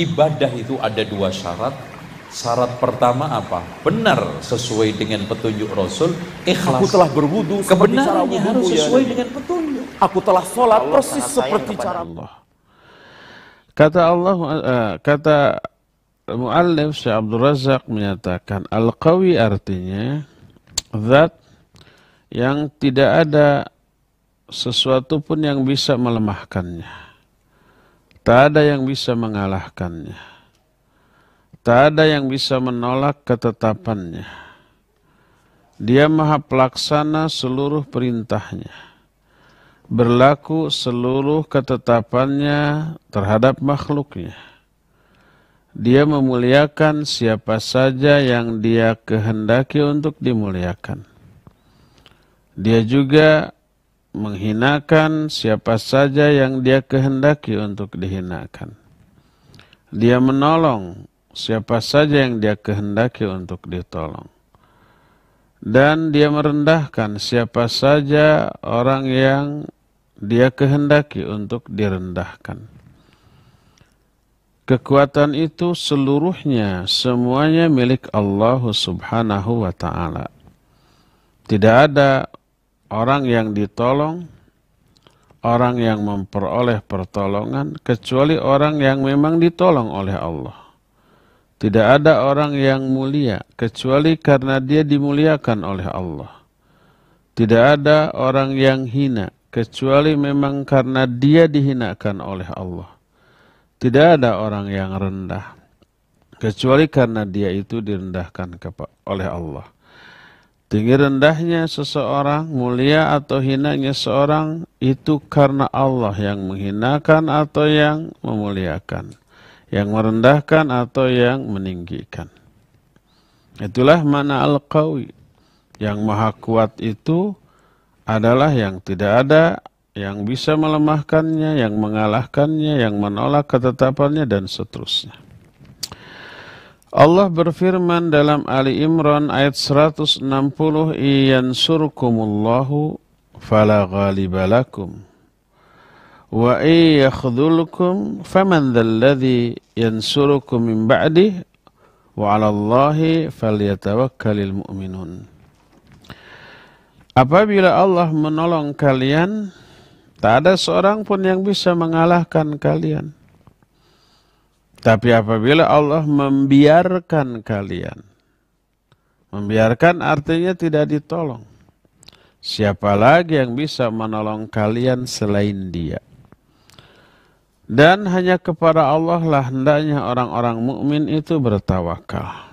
ibadah itu ada dua syarat. Syarat pertama apa? Benar sesuai dengan petunjuk Rasul. Ikhlas. Aku telah berwudu. Kebenarannya harus ya sesuai ya, dengan petunjuk. Aku telah sholat Allah persis seperti cara Allah. Kata Allah, uh, kata Mu'allif Syekh Abdul Razak menyatakan Al-Qawi artinya Zat yang tidak ada sesuatu pun yang bisa melemahkannya Tak ada yang bisa mengalahkannya. Tak ada yang bisa menolak ketetapannya. Dia maha pelaksana seluruh perintahnya. Berlaku seluruh ketetapannya terhadap makhluknya. Dia memuliakan siapa saja yang dia kehendaki untuk dimuliakan. Dia juga menghinakan siapa saja yang dia kehendaki untuk dihinakan. Dia menolong siapa saja yang dia kehendaki untuk ditolong. Dan dia merendahkan siapa saja orang yang dia kehendaki untuk direndahkan. Kekuatan itu seluruhnya, semuanya milik Allah subhanahu wa ta'ala. Tidak ada orang yang ditolong, orang yang memperoleh pertolongan, kecuali orang yang memang ditolong oleh Allah. Tidak ada orang yang mulia, kecuali karena dia dimuliakan oleh Allah. Tidak ada orang yang hina, kecuali memang karena dia dihinakan oleh Allah. Tidak ada orang yang rendah, kecuali karena dia itu direndahkan oleh Allah. Tinggi rendahnya seseorang, mulia atau hinanya seorang, itu karena Allah yang menghinakan atau yang memuliakan. Yang merendahkan atau yang meninggikan. Itulah mana al-qawi. Yang maha kuat itu adalah yang tidak ada, yang bisa melemahkannya, yang mengalahkannya, yang menolak ketetapannya, dan seterusnya. Allah berfirman dalam Ali Imran ayat 160 iyansurkumullahu fala ghalibalakum wa iyakhdhulkum faman dzalladzi yansurukum min ba'dih wa 'alallahi falyatawakkalil mu'minun Apabila Allah menolong kalian tak ada seorang pun yang bisa mengalahkan kalian tapi apabila Allah membiarkan kalian, membiarkan artinya tidak ditolong. Siapa lagi yang bisa menolong kalian selain dia? Dan hanya kepada Allah lah hendaknya orang-orang mukmin itu bertawakal.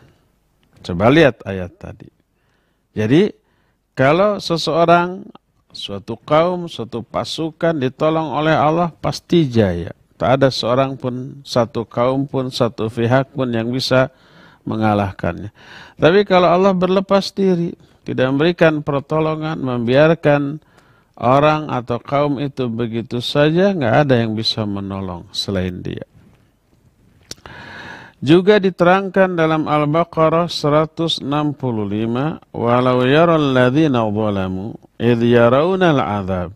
Coba lihat ayat tadi. Jadi, kalau seseorang, suatu kaum, suatu pasukan ditolong oleh Allah, pasti jaya. Tak ada seorang pun, satu kaum pun, satu pihak pun yang bisa mengalahkannya. Tapi kalau Allah berlepas diri, tidak memberikan pertolongan, membiarkan orang atau kaum itu begitu saja, nggak ada yang bisa menolong selain dia. Juga diterangkan dalam Al-Baqarah 165, walau yaral ladhina zalamu idh yarawna al adhab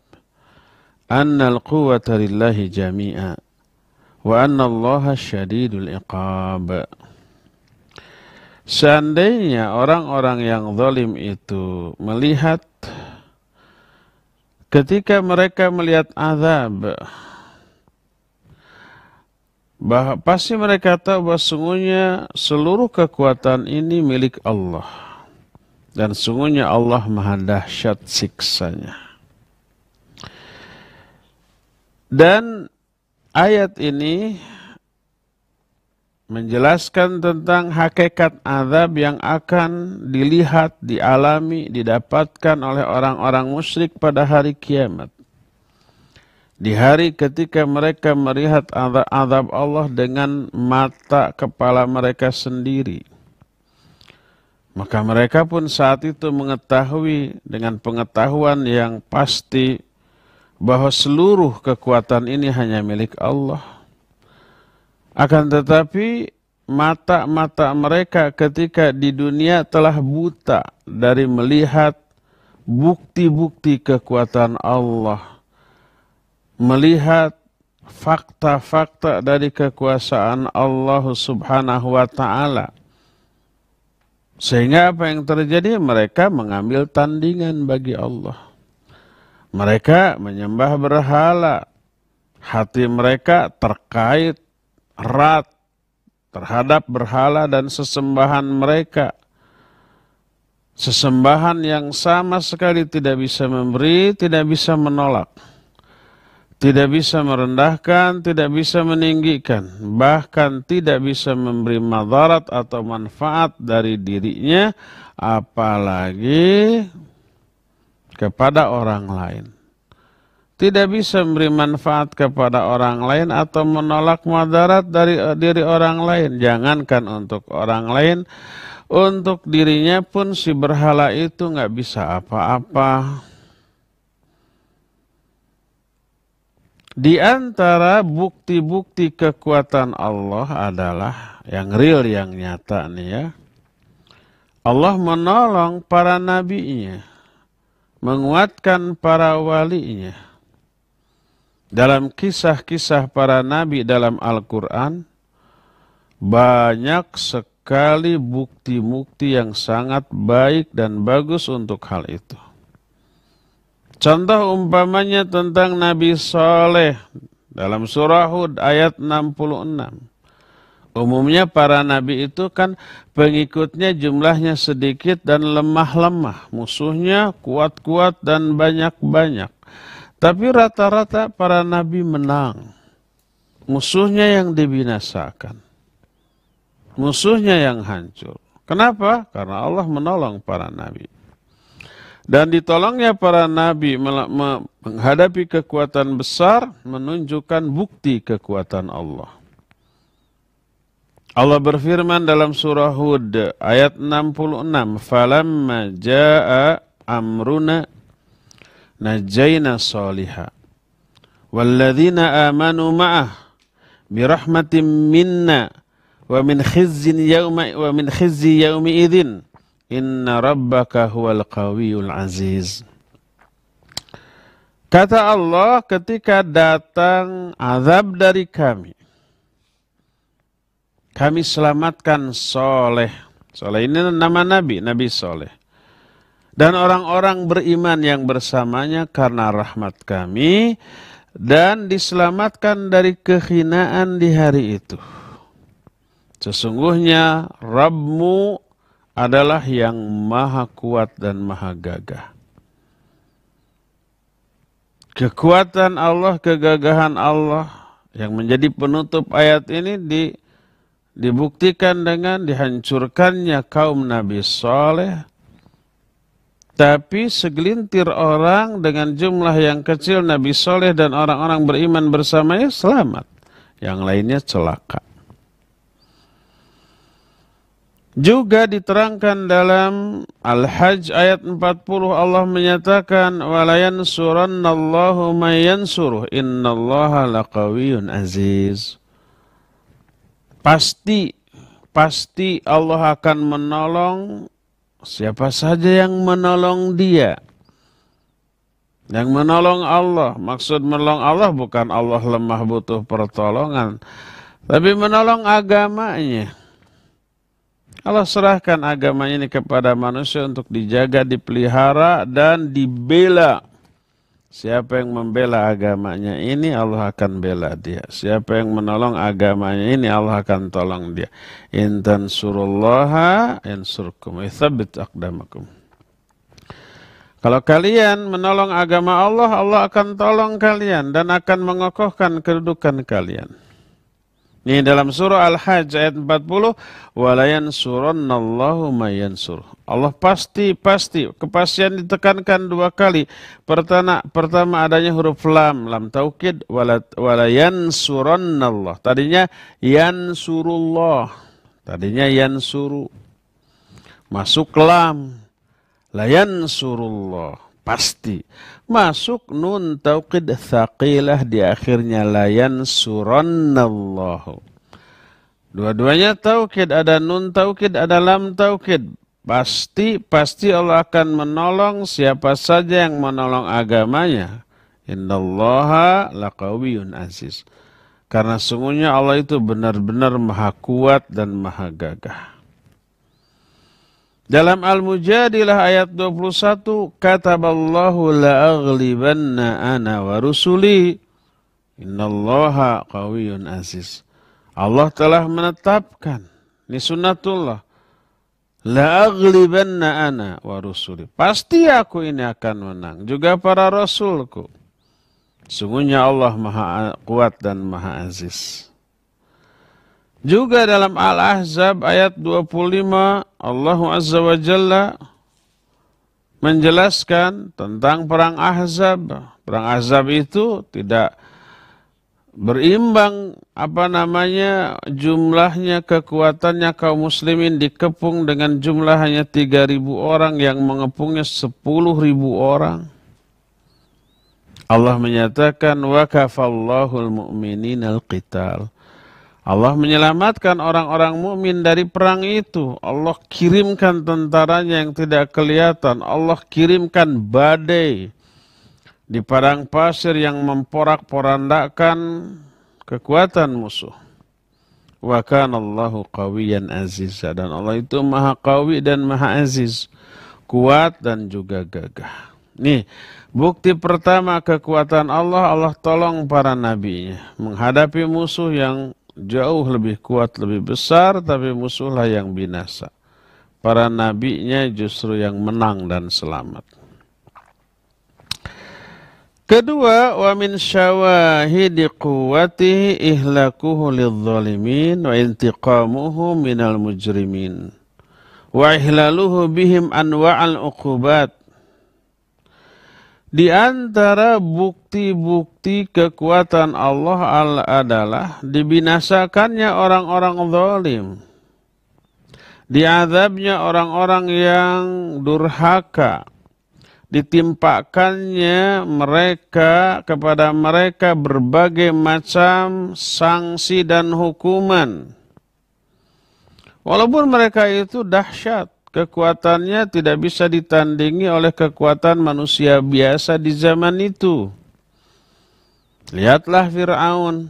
annal quwata lillahi jami'a wa anna Allah syadidul Seandainya orang-orang yang zalim itu melihat ketika mereka melihat azab bahwa pasti mereka tahu bahwa sungguhnya seluruh kekuatan ini milik Allah dan sungguhnya Allah maha dahsyat siksanya dan Ayat ini menjelaskan tentang hakikat azab yang akan dilihat, dialami, didapatkan oleh orang-orang musyrik pada hari kiamat. Di hari ketika mereka melihat azab Allah dengan mata kepala mereka sendiri. Maka mereka pun saat itu mengetahui dengan pengetahuan yang pasti bahwa seluruh kekuatan ini hanya milik Allah. Akan tetapi mata-mata mereka ketika di dunia telah buta dari melihat bukti-bukti kekuatan Allah. Melihat fakta-fakta dari kekuasaan Allah subhanahu wa ta'ala. Sehingga apa yang terjadi mereka mengambil tandingan bagi Allah. Mereka menyembah berhala. Hati mereka terkait erat terhadap berhala dan sesembahan mereka. Sesembahan yang sama sekali tidak bisa memberi, tidak bisa menolak. Tidak bisa merendahkan, tidak bisa meninggikan. Bahkan tidak bisa memberi madarat atau manfaat dari dirinya. Apalagi kepada orang lain. Tidak bisa memberi manfaat kepada orang lain atau menolak madarat dari diri orang lain. Jangankan untuk orang lain, untuk dirinya pun si berhala itu nggak bisa apa-apa. Di antara bukti-bukti kekuatan Allah adalah yang real, yang nyata nih ya. Allah menolong para nabi-nya menguatkan para walinya. Dalam kisah-kisah para nabi dalam Al-Quran, banyak sekali bukti-bukti yang sangat baik dan bagus untuk hal itu. Contoh umpamanya tentang Nabi Soleh dalam surah Hud ayat 66. Umumnya para nabi itu kan pengikutnya jumlahnya sedikit dan lemah-lemah. Musuhnya kuat-kuat dan banyak-banyak. Tapi rata-rata para nabi menang. Musuhnya yang dibinasakan. Musuhnya yang hancur. Kenapa? Karena Allah menolong para nabi. Dan ditolongnya para nabi menghadapi kekuatan besar menunjukkan bukti kekuatan Allah. Allah berfirman dalam surah Hud ayat 66, "Falamma jaa amruna najaina salihah walladzina amanu ma'ah birahmatin minna wa min khizyin yauma wa min khizyi yaumi idzin inna rabbaka huwal qawiyul aziz." Kata Allah ketika datang azab dari kami kami selamatkan soleh. Soleh ini nama Nabi, Nabi Soleh. Dan orang-orang beriman yang bersamanya karena rahmat kami. Dan diselamatkan dari kehinaan di hari itu. Sesungguhnya Rabbmu adalah yang maha kuat dan maha gagah. Kekuatan Allah, kegagahan Allah yang menjadi penutup ayat ini di dibuktikan dengan dihancurkannya kaum Nabi Soleh. Tapi segelintir orang dengan jumlah yang kecil Nabi Soleh dan orang-orang beriman bersamanya selamat. Yang lainnya celaka. Juga diterangkan dalam Al-Hajj ayat 40 Allah menyatakan walayansurannallahu mayansuruh innallaha laqawiyyun aziz pasti pasti Allah akan menolong siapa saja yang menolong dia. Yang menolong Allah, maksud menolong Allah bukan Allah lemah butuh pertolongan, tapi menolong agamanya. Allah serahkan agamanya ini kepada manusia untuk dijaga, dipelihara, dan dibela Siapa yang membela agamanya ini Allah akan bela dia. Siapa yang menolong agamanya ini Allah akan tolong dia. Intan surullaha insurkum. ithabit akdamakum. Kalau kalian menolong agama Allah, Allah akan tolong kalian dan akan mengokohkan kedudukan kalian. Ini dalam surah Al-Hajj ayat 40, walayan surannallahu mayansur. Allah pasti pasti kepastian ditekankan dua kali. Pertama pertama adanya huruf lam, lam taukid walayan surannallah. Tadinya yansurullah. Tadinya yansuru. Masuk lam. Layan surullah. Pasti. Masuk nun tauqid thaqilah di akhirnya layan surannallahu. Dua-duanya tauqid ada nun tauqid ada lam tauqid Pasti, pasti Allah akan menolong siapa saja yang menolong agamanya. Innallaha laqawiyun aziz. Karena sungguhnya Allah itu benar-benar maha kuat dan maha gagah. Dalam Al-Mujadilah ayat 21, kataballahu la'aghlibanna ana wa rusuli. Innallaha qawiyun aziz. Allah telah menetapkan. Ini sunnatullah. La'aghlibanna ana wa rusuli. Pasti aku ini akan menang. Juga para rasulku. Sungguhnya Allah maha kuat dan maha aziz. Juga dalam Al-Ahzab ayat 25 Allah Azza wa Jalla menjelaskan tentang perang Ahzab. Perang Ahzab itu tidak berimbang apa namanya jumlahnya kekuatannya kaum muslimin dikepung dengan jumlah hanya 3000 orang yang mengepungnya 10000 orang. Allah menyatakan wa al mu'minina al-qital. Allah menyelamatkan orang-orang mukmin dari perang itu. Allah kirimkan tentaranya yang tidak kelihatan. Allah kirimkan badai di padang pasir yang memporak-porandakan kekuatan musuh. Wa kana Allahu qawiyan aziza dan Allah itu maha kawi dan maha aziz, kuat dan juga gagah. Nih, bukti pertama kekuatan Allah, Allah tolong para nabinya menghadapi musuh yang jauh lebih kuat, lebih besar, tapi musuhlah yang binasa. Para nabinya justru yang menang dan selamat. Kedua, wa min syawahidi quwwatihi ihlakuhu lidzalimin wa intiqamuhu minal mujrimin wa ihlaluhu bihim anwa'al uqubat di antara bukti-bukti kekuatan Allah adalah dibinasakannya orang-orang zalim. Diazabnya orang-orang yang durhaka. Ditimpakannya mereka kepada mereka berbagai macam sanksi dan hukuman. Walaupun mereka itu dahsyat Kekuatannya tidak bisa ditandingi oleh kekuatan manusia biasa di zaman itu. Lihatlah Fir'aun,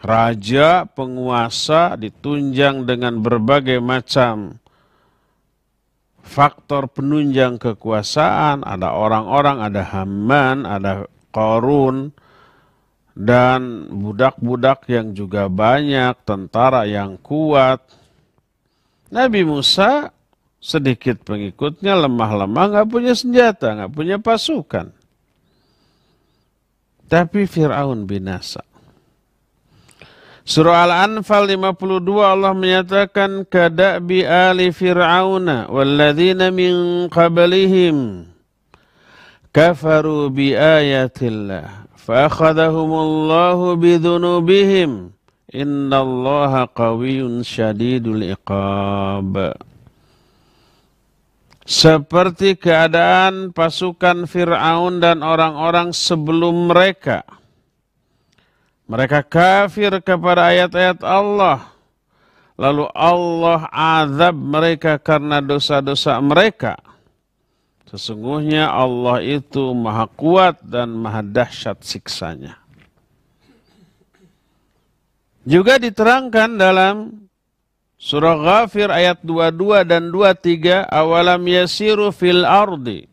raja penguasa ditunjang dengan berbagai macam faktor penunjang kekuasaan. Ada orang-orang, ada Haman, ada Korun, dan budak-budak yang juga banyak, tentara yang kuat, Nabi Musa sedikit pengikutnya lemah-lemah nggak punya senjata nggak punya pasukan tapi Fir'aun binasa Surah Al-Anfal 52 Allah menyatakan kadabi ali fir'auna walladzina min qablihim kafaru bi ayatillah fa akhadhahumullahu bi innallaha qawiyun syadidul iqab. Seperti keadaan pasukan Fir'aun dan orang-orang sebelum mereka. Mereka kafir kepada ayat-ayat Allah. Lalu Allah azab mereka karena dosa-dosa mereka. Sesungguhnya Allah itu maha kuat dan maha dahsyat siksanya. Juga diterangkan dalam surah Ghafir ayat 22 dan 23, awalam yasiru fil ardi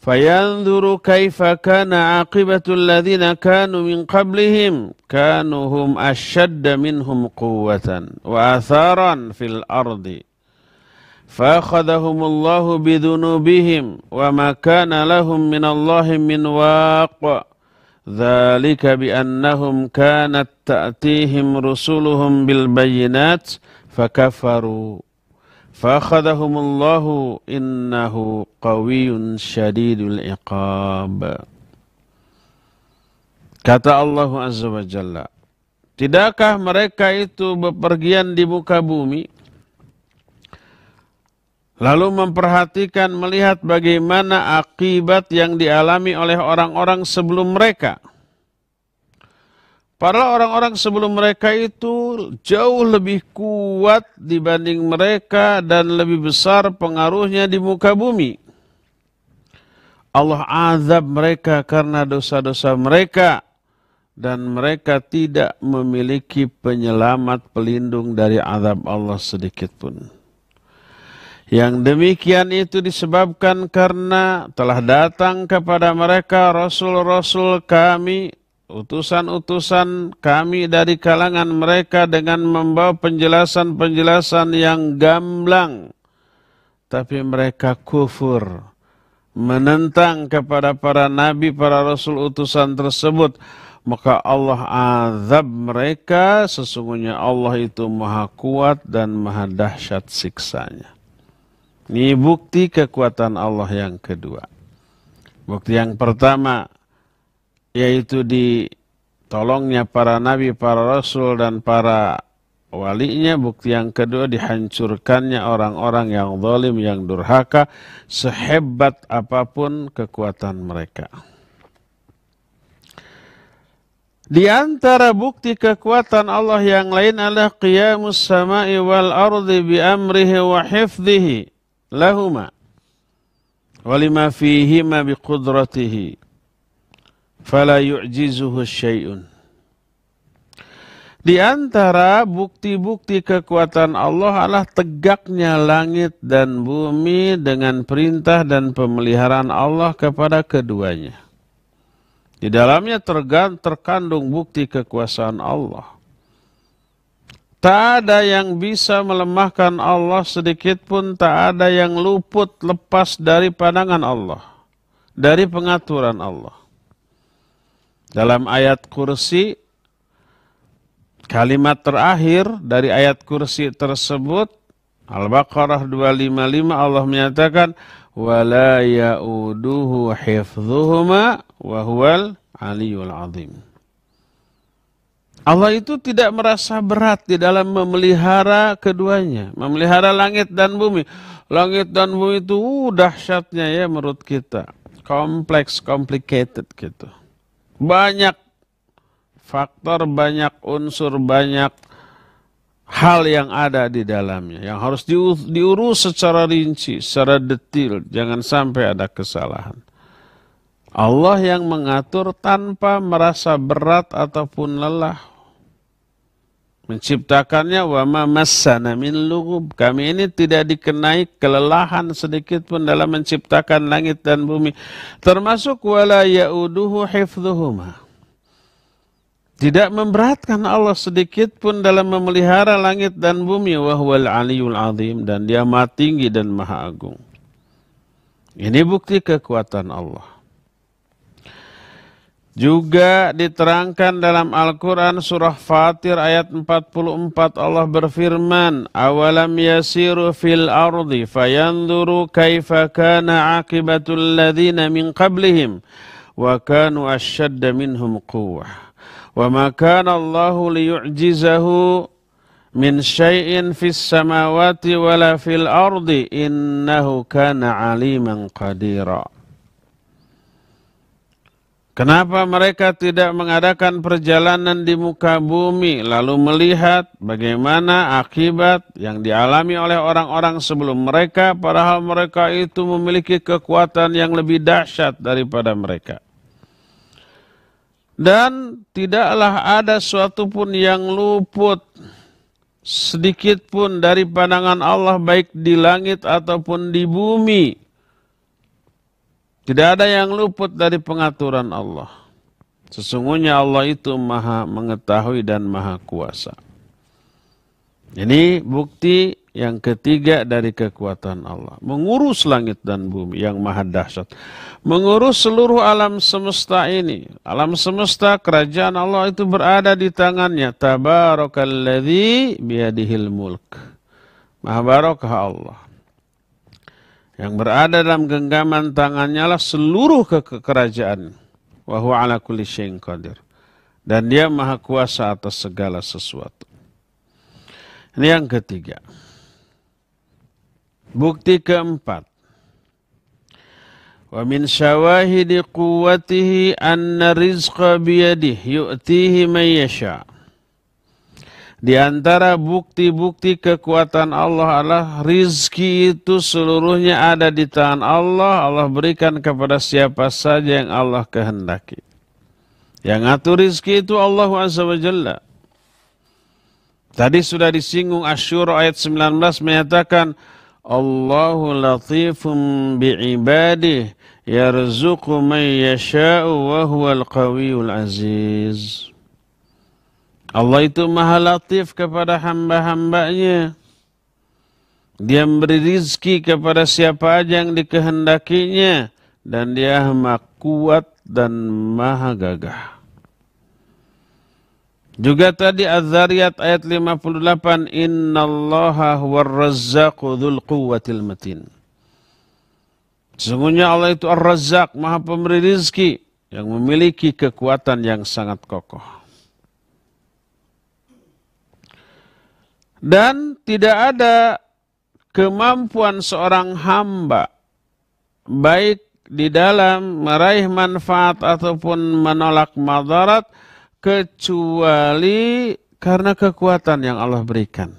fayanzuru kaifa kana aqibatu alladhina kanu min qablihim kanu hum ashadda minhum quwwatan wa atharan fil ardi فأخذهم الله بذنوبهم وما كان لهم من الله من ذلك بأنهم كانت تأتيهم رسلهم بالبينات فكفروا فأخذهم الله إنه قوي شديد العقاب Kata Allah Azza wa Jalla, Tidakkah mereka itu bepergian di muka bumi Lalu memperhatikan melihat bagaimana akibat yang dialami oleh orang-orang sebelum mereka. Para orang-orang sebelum mereka itu jauh lebih kuat dibanding mereka dan lebih besar pengaruhnya di muka bumi. Allah azab mereka karena dosa-dosa mereka dan mereka tidak memiliki penyelamat pelindung dari azab Allah sedikit pun. Yang demikian itu disebabkan karena telah datang kepada mereka rasul-rasul kami, utusan-utusan kami dari kalangan mereka dengan membawa penjelasan-penjelasan yang gamblang. Tapi mereka kufur, menentang kepada para nabi, para rasul utusan tersebut. Maka Allah azab mereka, sesungguhnya Allah itu maha kuat dan maha dahsyat siksanya. Ini bukti kekuatan Allah yang kedua. Bukti yang pertama yaitu ditolongnya para nabi, para rasul dan para walinya. Bukti yang kedua dihancurkannya orang-orang yang zalim, yang durhaka sehebat apapun kekuatan mereka. Di antara bukti kekuatan Allah yang lain adalah qiyamus sama'i wal ardi bi amrihi wa hifdhihi lahuma walima فيهما بقدرته fala yu'jizuhu syai'un di antara bukti-bukti kekuatan Allah adalah tegaknya langit dan bumi dengan perintah dan pemeliharaan Allah kepada keduanya. Di dalamnya terkandung bukti kekuasaan Allah. Tak ada yang bisa melemahkan Allah sedikit pun, tak ada yang luput lepas dari pandangan Allah, dari pengaturan Allah. Dalam ayat kursi, kalimat terakhir dari ayat kursi tersebut, Al-Baqarah 255 Allah menyatakan, وَلَا يَعُدُهُ حِفْظُهُمَا وَهُوَ الْعَلِيُّ الْعَظِيمُ Allah itu tidak merasa berat di dalam memelihara keduanya, memelihara langit dan bumi. Langit dan bumi itu uh, dahsyatnya ya menurut kita, kompleks, complicated gitu. Banyak faktor, banyak unsur, banyak hal yang ada di dalamnya yang harus diurus secara rinci, secara detil, jangan sampai ada kesalahan. Allah yang mengatur tanpa merasa berat ataupun lelah menciptakannya wa ma massana min lugub. Kami ini tidak dikenai kelelahan sedikit pun dalam menciptakan langit dan bumi. Termasuk wala yauduhu hifdhuhuma. Tidak memberatkan Allah sedikit pun dalam memelihara langit dan bumi wahwal aliyul azim dan dia maha tinggi dan maha agung. Ini bukti kekuatan Allah. Juga diterangkan dalam Al-Quran surah Fatir ayat 44 Allah berfirman Awalam yasiru fil ardi fayanduru kaifa kana akibatul ladhina min qablihim Wa kanu asyadda minhum quwah Wa ma kana Allahu liyu'jizahu min syai'in fis samawati wala fil ardi innahu kana aliman qadira Kenapa mereka tidak mengadakan perjalanan di muka bumi lalu melihat bagaimana akibat yang dialami oleh orang-orang sebelum mereka padahal mereka itu memiliki kekuatan yang lebih dahsyat daripada mereka. Dan tidaklah ada suatu pun yang luput sedikit pun dari pandangan Allah baik di langit ataupun di bumi tidak ada yang luput dari pengaturan Allah. Sesungguhnya Allah itu maha mengetahui dan maha kuasa. Ini bukti yang ketiga dari kekuatan Allah. Mengurus langit dan bumi yang maha dahsyat. Mengurus seluruh alam semesta ini. Alam semesta kerajaan Allah itu berada di tangannya. Tabarokalladhi biadihil mulk. Maha barokah Allah yang berada dalam genggaman tangannya lah seluruh ke kerajaan. Wahu ala kulli syai'in qadir. Dan dia maha kuasa atas segala sesuatu. Ini yang ketiga. Bukti keempat. Wa min syawahidi quwwatihi anna rizqa biyadihi yu'tihi man yasha'. Di antara bukti-bukti kekuatan Allah adalah rizki itu seluruhnya ada di tangan Allah. Allah berikan kepada siapa saja yang Allah kehendaki. Yang ngatur rizki itu Allah SWT. Jalla. Tadi sudah disinggung Asyur ayat 19 menyatakan Allahu latifun bi'ibadih yarzuqu man yasha'u wa huwal qawiyul aziz. Allah itu maha latif kepada hamba-hambanya. Dia memberi rizki kepada siapa aja yang dikehendakinya. Dan dia maha kuat dan maha gagah. Juga tadi Az-Zariyat ayat 58 Innallaha huwar razzaqu dzul quwwatil matin. Sesungguhnya Allah itu Ar-Razzaq, Maha Pemberi Rizki yang memiliki kekuatan yang sangat kokoh. Dan tidak ada kemampuan seorang hamba, baik di dalam meraih manfaat ataupun menolak madarat, kecuali karena kekuatan yang Allah berikan.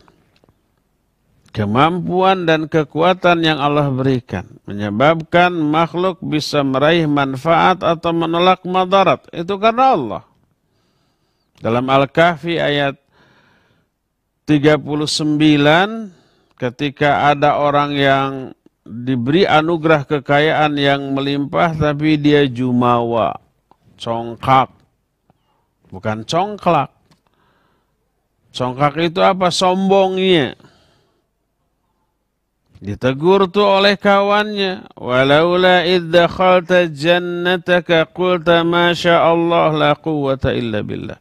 Kemampuan dan kekuatan yang Allah berikan menyebabkan makhluk bisa meraih manfaat atau menolak madarat. Itu karena Allah. Dalam Al-Kahfi ayat 39 ketika ada orang yang diberi anugerah kekayaan yang melimpah tapi dia jumawa, congkak. Bukan congklak. Congkak itu apa? Sombongnya. Ditegur tuh oleh kawannya. Walaula idza jannataka qulta masya Allah la quwwata illa billah.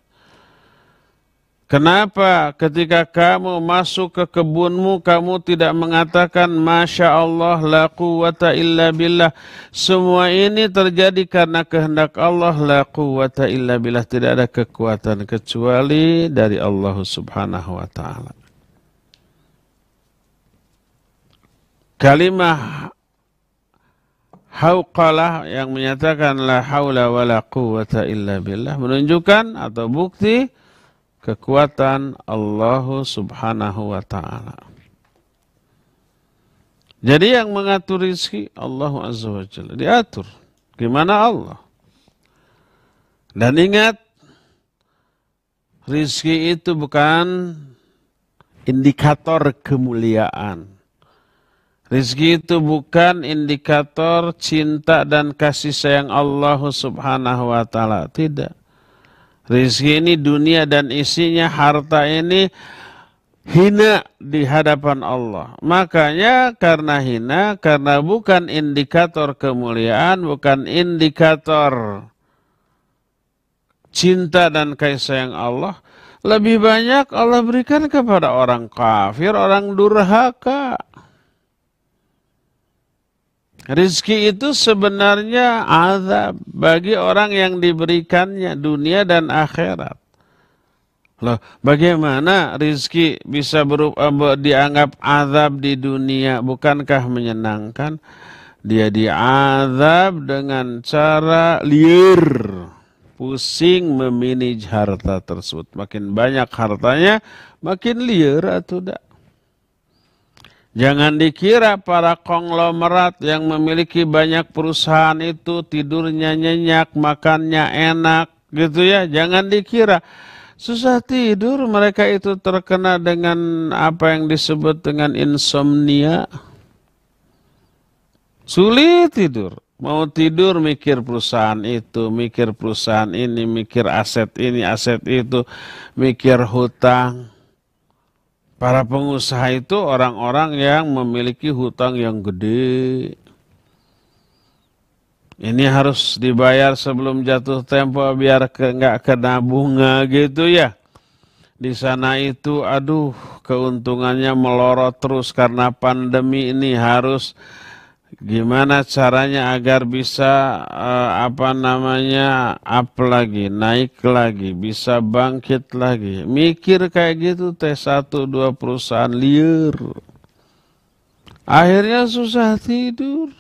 Kenapa ketika kamu masuk ke kebunmu kamu tidak mengatakan Masya Allah la quwata illa billah. Semua ini terjadi karena kehendak Allah la quwata illa billah. Tidak ada kekuatan kecuali dari Allah subhanahu wa ta'ala. Kalimah hauqalah yang menyatakan la haula wa la quwata illa billah. Menunjukkan atau bukti kekuatan Allah Subhanahu wa taala. Jadi yang mengatur rizki Allah Azza wa Jalla diatur. Gimana Allah? Dan ingat rizki itu bukan indikator kemuliaan. Rizki itu bukan indikator cinta dan kasih sayang Allah subhanahu wa ta'ala. Tidak. Rizki ini dunia dan isinya, harta ini hina di hadapan Allah. Makanya karena hina, karena bukan indikator kemuliaan, bukan indikator cinta dan kasih sayang Allah, lebih banyak Allah berikan kepada orang kafir, orang durhaka. Rizki itu sebenarnya azab bagi orang yang diberikannya dunia dan akhirat. Loh, bagaimana rizki bisa berupa, eh, dianggap azab di dunia? Bukankah menyenangkan? Dia diazab dengan cara liar, pusing memanage harta tersebut. Makin banyak hartanya, makin liar atau tidak. Jangan dikira para konglomerat yang memiliki banyak perusahaan itu tidurnya nyenyak, makannya enak, gitu ya. Jangan dikira susah tidur mereka itu terkena dengan apa yang disebut dengan insomnia. Sulit tidur. Mau tidur mikir perusahaan itu, mikir perusahaan ini, mikir aset ini, aset itu, mikir hutang. Para pengusaha itu orang-orang yang memiliki hutang yang gede. Ini harus dibayar sebelum jatuh tempo biar ke, nggak kena bunga gitu ya. Di sana itu aduh keuntungannya melorot terus karena pandemi ini harus Gimana caranya agar bisa uh, apa namanya up lagi, naik lagi, bisa bangkit lagi. Mikir kayak gitu t satu dua perusahaan liar. Akhirnya susah tidur.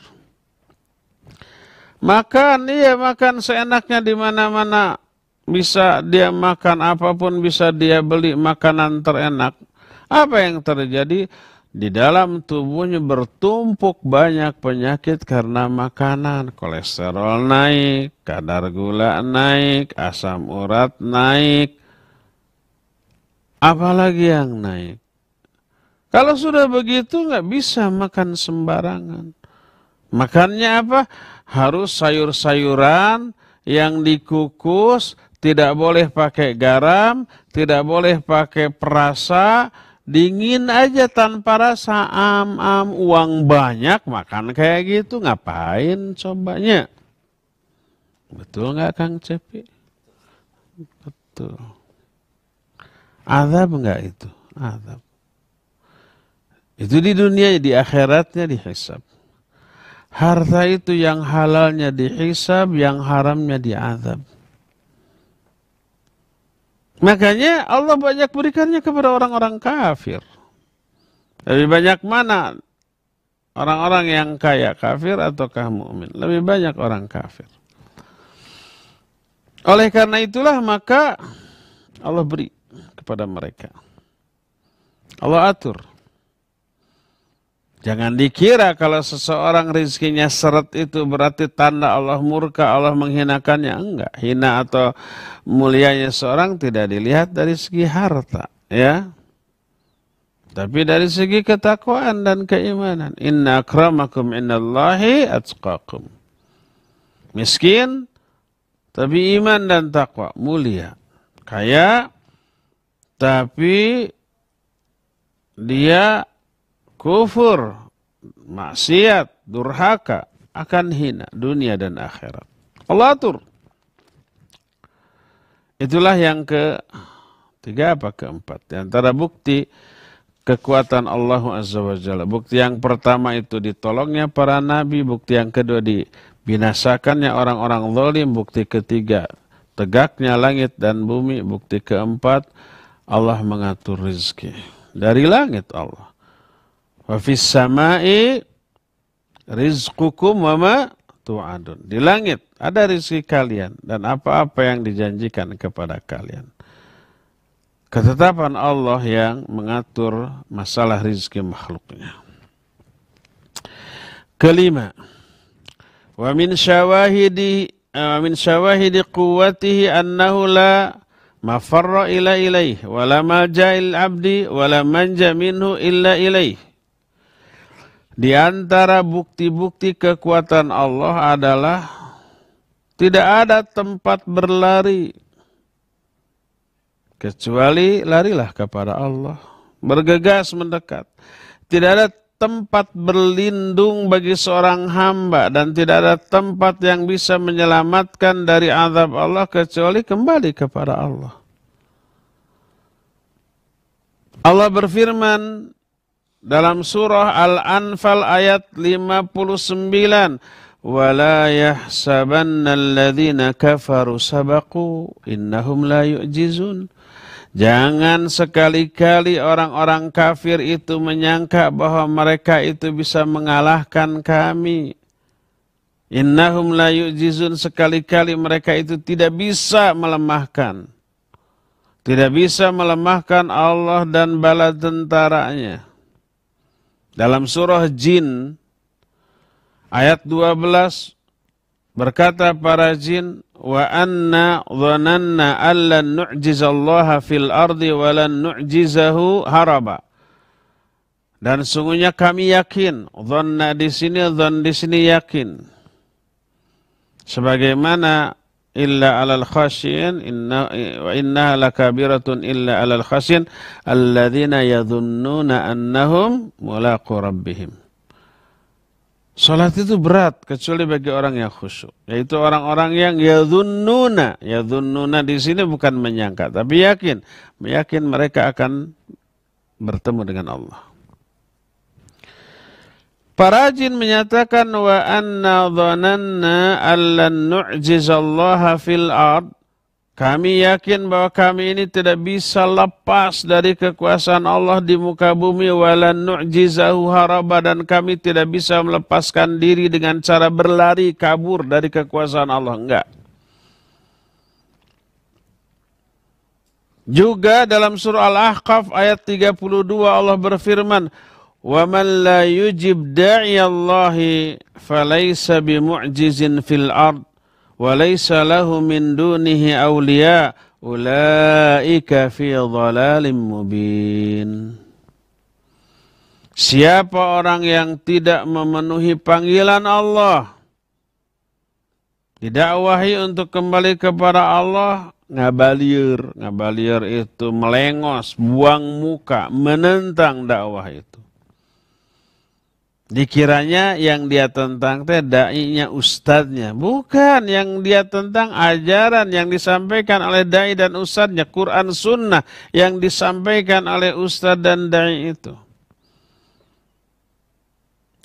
Makan, iya makan seenaknya di mana-mana. Bisa dia makan apapun bisa dia beli makanan terenak. Apa yang terjadi? di dalam tubuhnya bertumpuk banyak penyakit karena makanan. Kolesterol naik, kadar gula naik, asam urat naik. Apalagi yang naik. Kalau sudah begitu nggak bisa makan sembarangan. Makannya apa? Harus sayur-sayuran yang dikukus, tidak boleh pakai garam, tidak boleh pakai perasa, Dingin aja tanpa rasa am-am uang banyak makan kayak gitu ngapain cobanya? Betul nggak Kang Cepi? Betul. Azab nggak itu? Azab. Itu di dunia, di akhiratnya dihisab. Harta itu yang halalnya dihisab, yang haramnya diazab. Makanya Allah banyak berikannya kepada orang-orang kafir. Lebih banyak mana orang-orang yang kaya kafir ataukah mukmin? Lebih banyak orang kafir. Oleh karena itulah maka Allah beri kepada mereka. Allah atur. Jangan dikira kalau seseorang rizkinya seret itu berarti tanda Allah murka, Allah menghinakannya. Enggak, hina atau mulianya seorang tidak dilihat dari segi harta. ya. Tapi dari segi ketakwaan dan keimanan. Inna akramakum innallahi atqakum. Miskin, tapi iman dan takwa mulia. Kaya, tapi dia kufur, maksiat, durhaka akan hina dunia dan akhirat. Allah tur. Itulah yang ke tiga apa keempat. Di antara bukti kekuatan Allah Azza wa Jalla. Bukti yang pertama itu ditolongnya para nabi. Bukti yang kedua dibinasakannya orang-orang zalim. Bukti ketiga tegaknya langit dan bumi. Bukti keempat Allah mengatur rizki. Dari langit Allah. Wa fis samai rizqukum wa ma tu'adun. Di langit ada rizki kalian dan apa-apa yang dijanjikan kepada kalian. Ketetapan Allah yang mengatur masalah rizki makhluknya. Kelima, wa min syawahidi eh, wa min syawahidi quwwatihi annahu la mafarra ila ilaih wa la malja abdi wa la manja minhu illa ilaih di antara bukti-bukti kekuatan Allah adalah tidak ada tempat berlari kecuali larilah kepada Allah, bergegas mendekat. Tidak ada tempat berlindung bagi seorang hamba dan tidak ada tempat yang bisa menyelamatkan dari azab Allah kecuali kembali kepada Allah. Allah berfirman, dalam surah Al-Anfal ayat 59 wala yahsabanna alladhina kafaru sabaqu innahum la yu'jizun Jangan sekali-kali orang-orang kafir itu menyangka bahwa mereka itu bisa mengalahkan kami. Innahum la yu'jizun sekali-kali mereka itu tidak bisa melemahkan. Tidak bisa melemahkan Allah dan bala tentaranya dalam surah jin ayat 12 berkata para jin wa anna dhananna allan nu'jizallaha fil ardi wa lan nu'jizahu haraba dan sungguhnya kami yakin dhanna di sini dhan di sini yakin sebagaimana illa alal khasyin inna wa inna lakabiratun illa alal khasyin alladzina yadhunnuna annahum mulaqu rabbihim. Salat itu berat kecuali bagi orang yang khusyuk, yaitu orang-orang yang yadhunnuna. Yadhunnuna di sini bukan menyangka, tapi yakin, yakin mereka akan bertemu dengan Allah. Para jin menyatakan wa anna dhananna allan nu'jizallaha fil ard. Kami yakin bahwa kami ini tidak bisa lepas dari kekuasaan Allah di muka bumi walan nu'jizahu haraba dan kami tidak bisa melepaskan diri dengan cara berlari kabur dari kekuasaan Allah enggak. Juga dalam surah Al-Ahqaf ayat 32 Allah berfirman, ومن لا يجب داعي الله فليس بمعجز في الْأَرْضِ وليس له من دونه أولياء أولئك في ضلال مبين Siapa orang yang tidak memenuhi panggilan Allah tidak wahi untuk kembali kepada Allah Ngabalir Ngabalir itu melengos Buang muka Menentang dakwah itu Dikiranya yang dia tentang teh dai-nya ustadznya, bukan yang dia tentang ajaran yang disampaikan oleh dai dan ustadznya, Quran sunnah yang disampaikan oleh ustadz dan dai itu.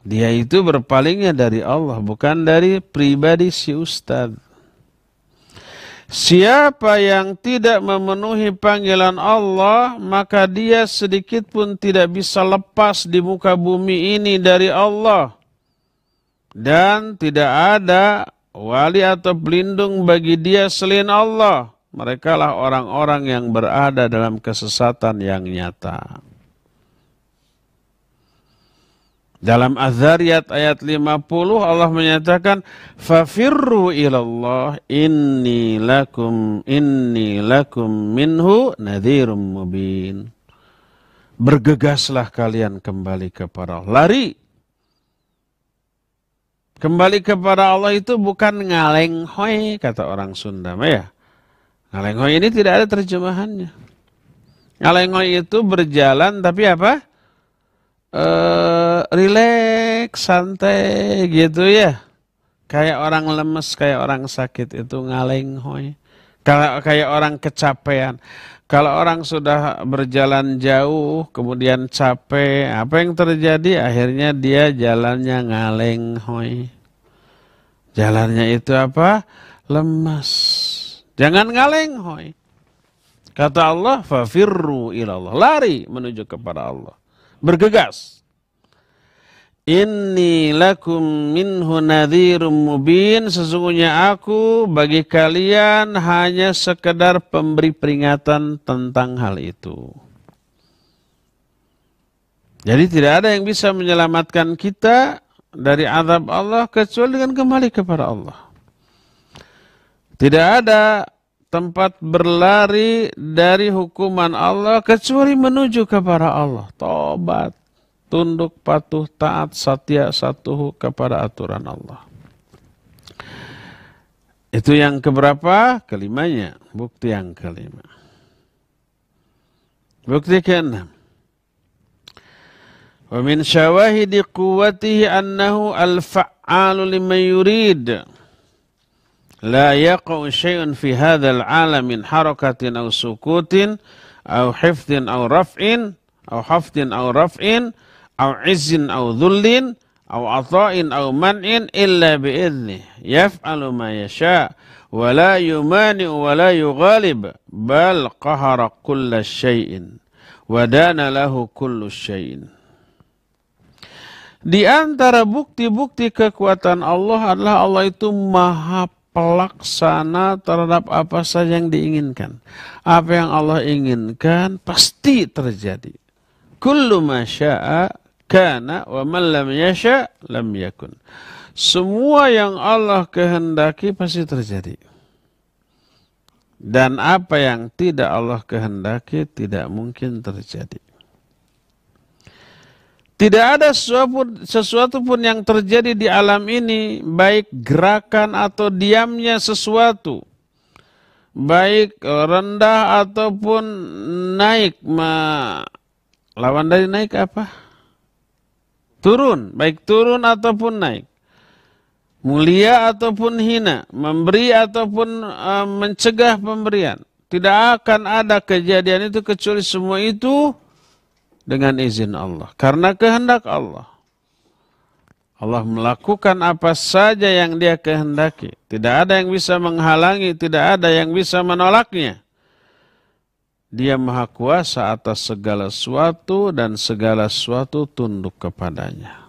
Dia itu berpalingnya dari Allah, bukan dari pribadi si ustadz. Siapa yang tidak memenuhi panggilan Allah, maka dia sedikit pun tidak bisa lepas di muka bumi ini dari Allah. Dan tidak ada wali atau pelindung bagi dia selain Allah. Merekalah orang-orang yang berada dalam kesesatan yang nyata. Dalam Az-Zariyat ayat 50 Allah menyatakan fafirru ilallah inni lakum inni lakum minhu nadhirum mubin. Bergegaslah kalian kembali kepada Allah. Lari. Kembali kepada Allah itu bukan ngaleng hoi kata orang Sunda ya. Ngaleng hoi ini tidak ada terjemahannya. Ngaleng hoi itu berjalan tapi apa? Eh relax, santai gitu ya. Kayak orang lemes, kayak orang sakit itu hoy. Kalau kayak orang kecapean. Kalau orang sudah berjalan jauh, kemudian capek, apa yang terjadi? Akhirnya dia jalannya ngaleng hoy. Jalannya itu apa? Lemas. Jangan ngaleng hoy. Kata Allah, fafirru ilallah. Lari menuju kepada Allah. Bergegas. Inni lakum minhu nadhirum mubin Sesungguhnya aku bagi kalian hanya sekedar pemberi peringatan tentang hal itu Jadi tidak ada yang bisa menyelamatkan kita dari azab Allah kecuali dengan kembali kepada Allah Tidak ada tempat berlari dari hukuman Allah kecuali menuju kepada Allah Tobat tunduk, patuh, taat, satya, satuhu kepada aturan Allah. Itu yang keberapa? Kelimanya. Bukti yang kelima. Bukti keenam. Wa min syawahidi quwwatihi annahu al-fa'alu liman yurid. La yaqa'u syai'un fi hadzal 'alam min harakatin aw sukutin aw hifdin aw raf'in aw hafdin aw raf'in au izin au dhullin au ata'in au man'in illa bi'idni yaf'alu ma yasha wa la yumani wa la yughalib bal qahara kulla syai'in wa dana lahu kullu syai'in di antara bukti-bukti kekuatan Allah adalah Allah itu maha pelaksana terhadap apa saja yang diinginkan. Apa yang Allah inginkan pasti terjadi. Kullu masya'a kana wa man lam yasha lam yakun. Semua yang Allah kehendaki pasti terjadi. Dan apa yang tidak Allah kehendaki tidak mungkin terjadi. Tidak ada sesuatu, sesuatu pun yang terjadi di alam ini, baik gerakan atau diamnya sesuatu, baik rendah ataupun naik. Ma, lawan dari naik apa? Turun, baik turun ataupun naik. Mulia ataupun hina, memberi ataupun e, mencegah pemberian. Tidak akan ada kejadian itu kecuali semua itu dengan izin Allah. Karena kehendak Allah. Allah melakukan apa saja yang dia kehendaki. Tidak ada yang bisa menghalangi, tidak ada yang bisa menolaknya. Dia maha kuasa atas segala sesuatu dan segala sesuatu tunduk kepadanya.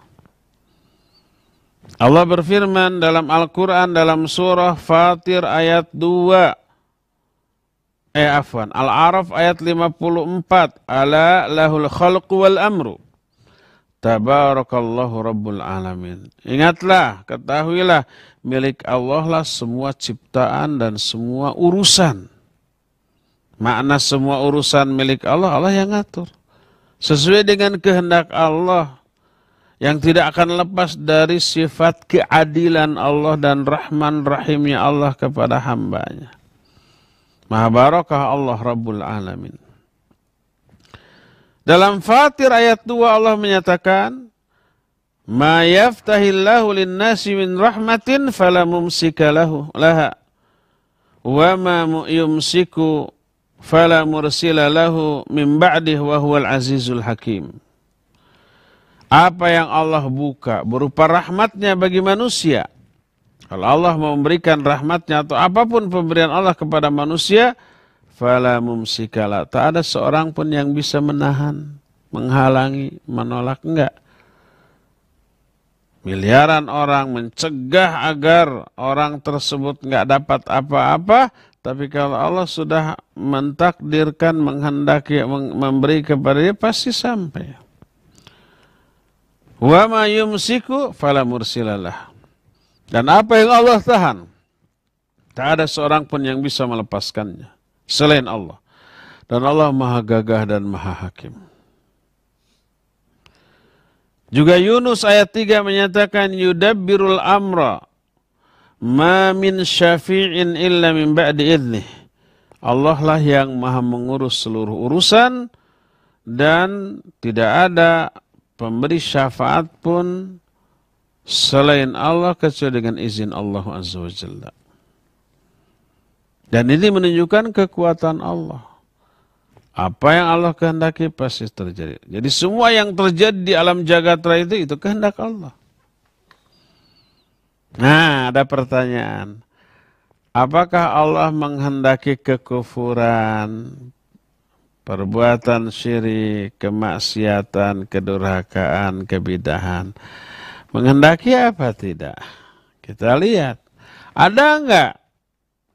Allah berfirman dalam Al-Quran dalam surah Fatir ayat 2 eh afwan Al-Araf ayat 54 ala lahul khalq wal amru tabarakallahu rabbul alamin ingatlah ketahuilah milik Allah lah semua ciptaan dan semua urusan Makna semua urusan milik Allah, Allah yang ngatur. Sesuai dengan kehendak Allah yang tidak akan lepas dari sifat keadilan Allah dan rahman rahimnya Allah kepada hambanya. Maha barokah Allah Rabbul Alamin. Dalam Fatir ayat 2 Allah menyatakan, Ma yaftahillahu linnasi min rahmatin falamumsika laha. Wa ma yumsiku fala mursila lahu min ba'dih wa huwal azizul hakim. Apa yang Allah buka berupa rahmatnya bagi manusia. Kalau Allah memberikan rahmatnya atau apapun pemberian Allah kepada manusia, fala mumsikala. Tak ada seorang pun yang bisa menahan, menghalangi, menolak. Enggak. Miliaran orang mencegah agar orang tersebut enggak dapat apa-apa, tapi kalau Allah sudah mentakdirkan, menghendaki, memberi kepada dia, pasti sampai. Wa ma yumsiku falamursilalah. Dan apa yang Allah tahan, tak ada seorang pun yang bisa melepaskannya. Selain Allah. Dan Allah maha gagah dan maha hakim. Juga Yunus ayat 3 menyatakan yudabbirul amra Ma min syafi'in illa min ba'di idnih. Allah lah yang maha mengurus seluruh urusan dan tidak ada pemberi syafaat pun selain Allah kecuali dengan izin Allah Azza wa Jalla. Dan ini menunjukkan kekuatan Allah. Apa yang Allah kehendaki pasti terjadi. Jadi semua yang terjadi di alam jagat raya itu, itu kehendak Allah. Nah, ada pertanyaan. Apakah Allah menghendaki kekufuran, perbuatan syirik, kemaksiatan, kedurhakaan, kebidahan? Menghendaki apa tidak? Kita lihat. Ada enggak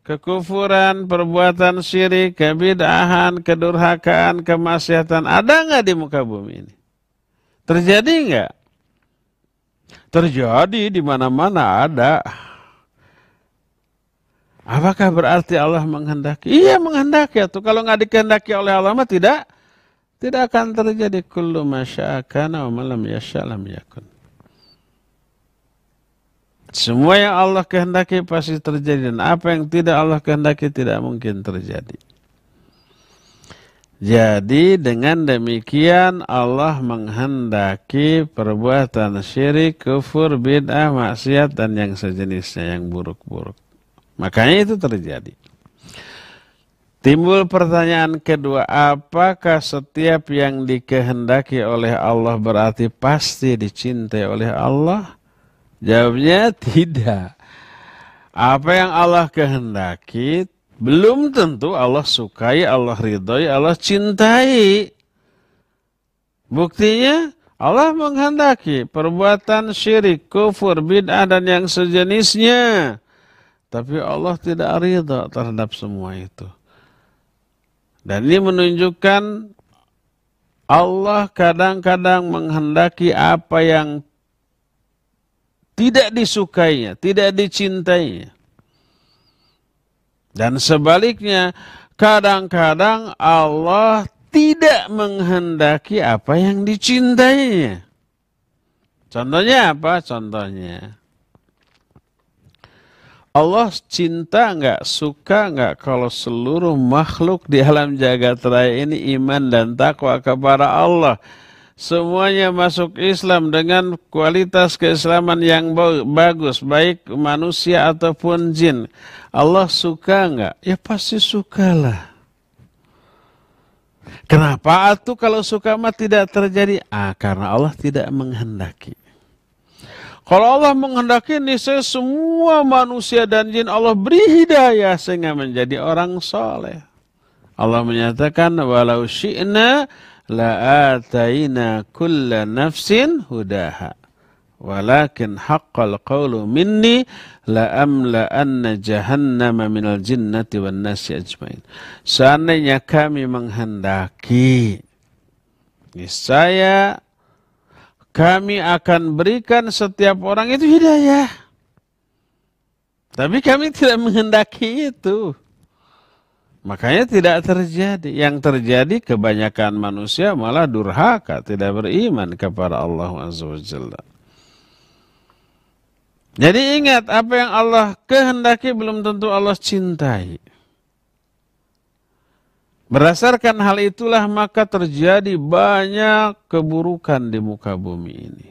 kekufuran, perbuatan syirik, kebidahan, kedurhakaan, kemaksiatan? Ada enggak di muka bumi ini? Terjadi enggak? terjadi di mana-mana ada. Apakah berarti Allah menghendaki? Iya menghendaki atau kalau nggak dikehendaki oleh Allah mah tidak tidak akan terjadi kullu masya'akana wa malam yasha'lam yakun. Semua yang Allah kehendaki pasti terjadi dan apa yang tidak Allah kehendaki tidak mungkin terjadi. Jadi dengan demikian Allah menghendaki perbuatan syirik, kufur, bid'ah, maksiat dan yang sejenisnya yang buruk-buruk. Makanya itu terjadi. Timbul pertanyaan kedua, apakah setiap yang dikehendaki oleh Allah berarti pasti dicintai oleh Allah? Jawabnya tidak. Apa yang Allah kehendaki belum tentu Allah sukai, Allah ridhoi, Allah cintai. Buktinya Allah menghendaki perbuatan syirik, kufur, bid'ah dan yang sejenisnya. Tapi Allah tidak ridho terhadap semua itu. Dan ini menunjukkan Allah kadang-kadang menghendaki apa yang tidak disukainya, tidak dicintainya. Dan sebaliknya, kadang-kadang Allah tidak menghendaki apa yang dicintainya. Contohnya apa? Contohnya. Allah cinta nggak suka nggak kalau seluruh makhluk di alam jagat raya ini iman dan takwa kepada Allah semuanya masuk Islam dengan kualitas keislaman yang bagus, baik manusia ataupun jin. Allah suka enggak? Ya pasti sukalah. Kenapa itu ah, kalau suka mah tidak terjadi? Ah, karena Allah tidak menghendaki. Kalau Allah menghendaki niscaya semua manusia dan jin Allah beri hidayah sehingga menjadi orang soleh. Allah menyatakan walau syi'na la ataina kulla nafsin hudaha walakin haqqal qawlu minni la amla anna jahannama minal jinnati wan nasi ajmain seandainya kami menghendaki niscaya kami akan berikan setiap orang itu hidayah tapi kami tidak menghendaki itu Makanya tidak terjadi. Yang terjadi kebanyakan manusia malah durhaka, tidak beriman kepada Allah Azza wa Jadi ingat apa yang Allah kehendaki belum tentu Allah cintai. Berdasarkan hal itulah maka terjadi banyak keburukan di muka bumi ini.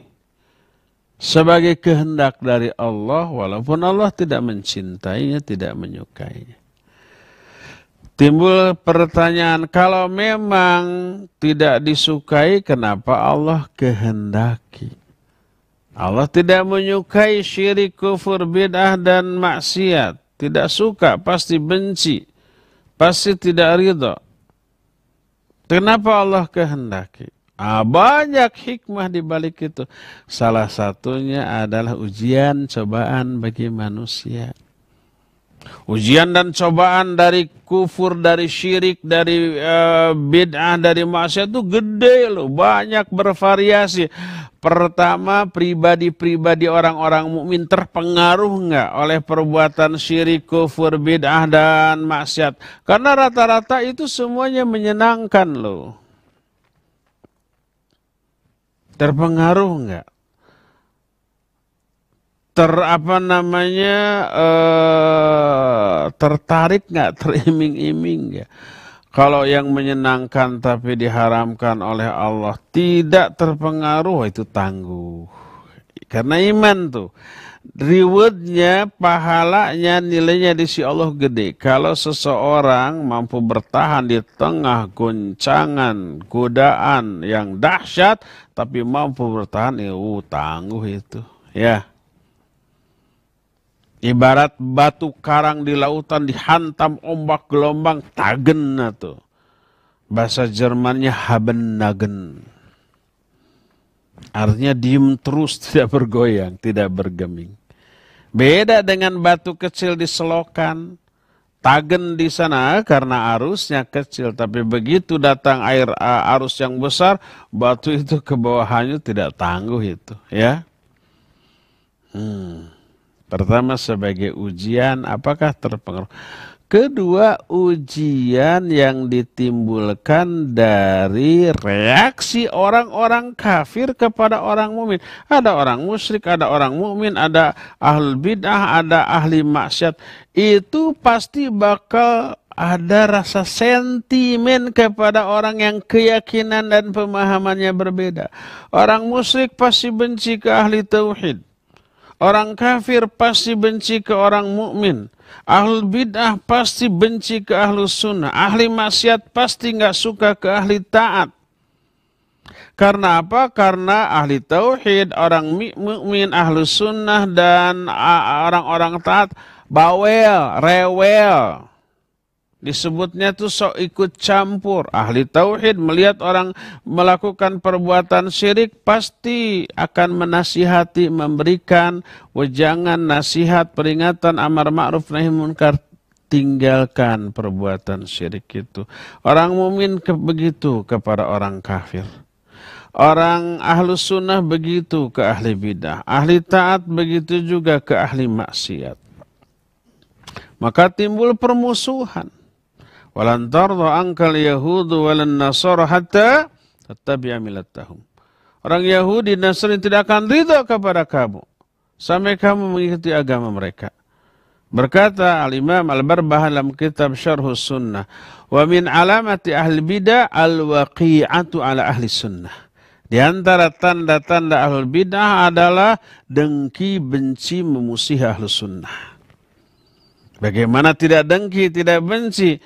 Sebagai kehendak dari Allah walaupun Allah tidak mencintainya, tidak menyukainya. Timbul pertanyaan, kalau memang tidak disukai, kenapa Allah kehendaki? Allah tidak menyukai syirik, kufur, bid'ah, dan maksiat. Tidak suka, pasti benci, pasti tidak ridho. Kenapa Allah kehendaki? Ah, banyak hikmah di balik itu. Salah satunya adalah ujian, cobaan bagi manusia. Ujian dan cobaan dari kufur, dari syirik, dari uh, bid'ah, dari maksiat itu gede loh, banyak bervariasi. Pertama, pribadi-pribadi orang-orang mukmin terpengaruh nggak oleh perbuatan syirik, kufur, bid'ah dan maksiat? Karena rata-rata itu semuanya menyenangkan loh. Terpengaruh nggak? ter apa namanya uh, tertarik nggak teriming-iming ya kalau yang menyenangkan tapi diharamkan oleh Allah tidak terpengaruh itu tangguh karena iman tuh rewardnya pahalanya nilainya di si Allah gede kalau seseorang mampu bertahan di tengah goncangan godaan yang dahsyat tapi mampu bertahan ya uh, tangguh itu ya Ibarat batu karang di lautan dihantam ombak gelombang tagen atau Bahasa Jermannya haben nagen. Artinya diem terus tidak bergoyang, tidak bergeming. Beda dengan batu kecil di selokan, tagen di sana karena arusnya kecil, tapi begitu datang air arus yang besar, batu itu ke bawahnya tidak tangguh itu, ya. Hmm. Pertama sebagai ujian apakah terpengaruh. Kedua ujian yang ditimbulkan dari reaksi orang-orang kafir kepada orang mukmin. Ada orang musyrik, ada orang mukmin, ada ahli bidah, ada ahli maksiat. Itu pasti bakal ada rasa sentimen kepada orang yang keyakinan dan pemahamannya berbeda. Orang musyrik pasti benci ke ahli tauhid. Orang kafir pasti benci ke orang mukmin. Ahlul bid'ah pasti benci ke ahlu sunnah. Ahli maksiat pasti nggak suka ke ahli taat. Karena apa? Karena ahli tauhid, orang mukmin, ahlu sunnah dan orang-orang taat bawel, rewel. Disebutnya tuh sok ikut campur. Ahli tauhid melihat orang melakukan perbuatan syirik pasti akan menasihati, memberikan wejangan, nasihat, peringatan, amar ma'ruf, nahi munkar, tinggalkan perbuatan syirik itu. Orang mumin ke begitu kepada orang kafir. Orang ahlu sunnah begitu ke ahli bidah. Ahli taat begitu juga ke ahli maksiat. Maka timbul permusuhan. Walan angkal Yahudu walan Nasara hatta tattabi'a millatahum. Orang Yahudi Nasrani tidak akan ridha kepada kamu sampai kamu mengikuti agama mereka. Berkata Al-Imam Al-Barbah dalam kitab Syarhus Sunnah, "Wa min alamati ahli bidah al-waqi'atu ala ahli sunnah." Di antara tanda-tanda ahli bidah adalah dengki benci memusuhi ahli sunnah. Bagaimana tidak dengki, tidak benci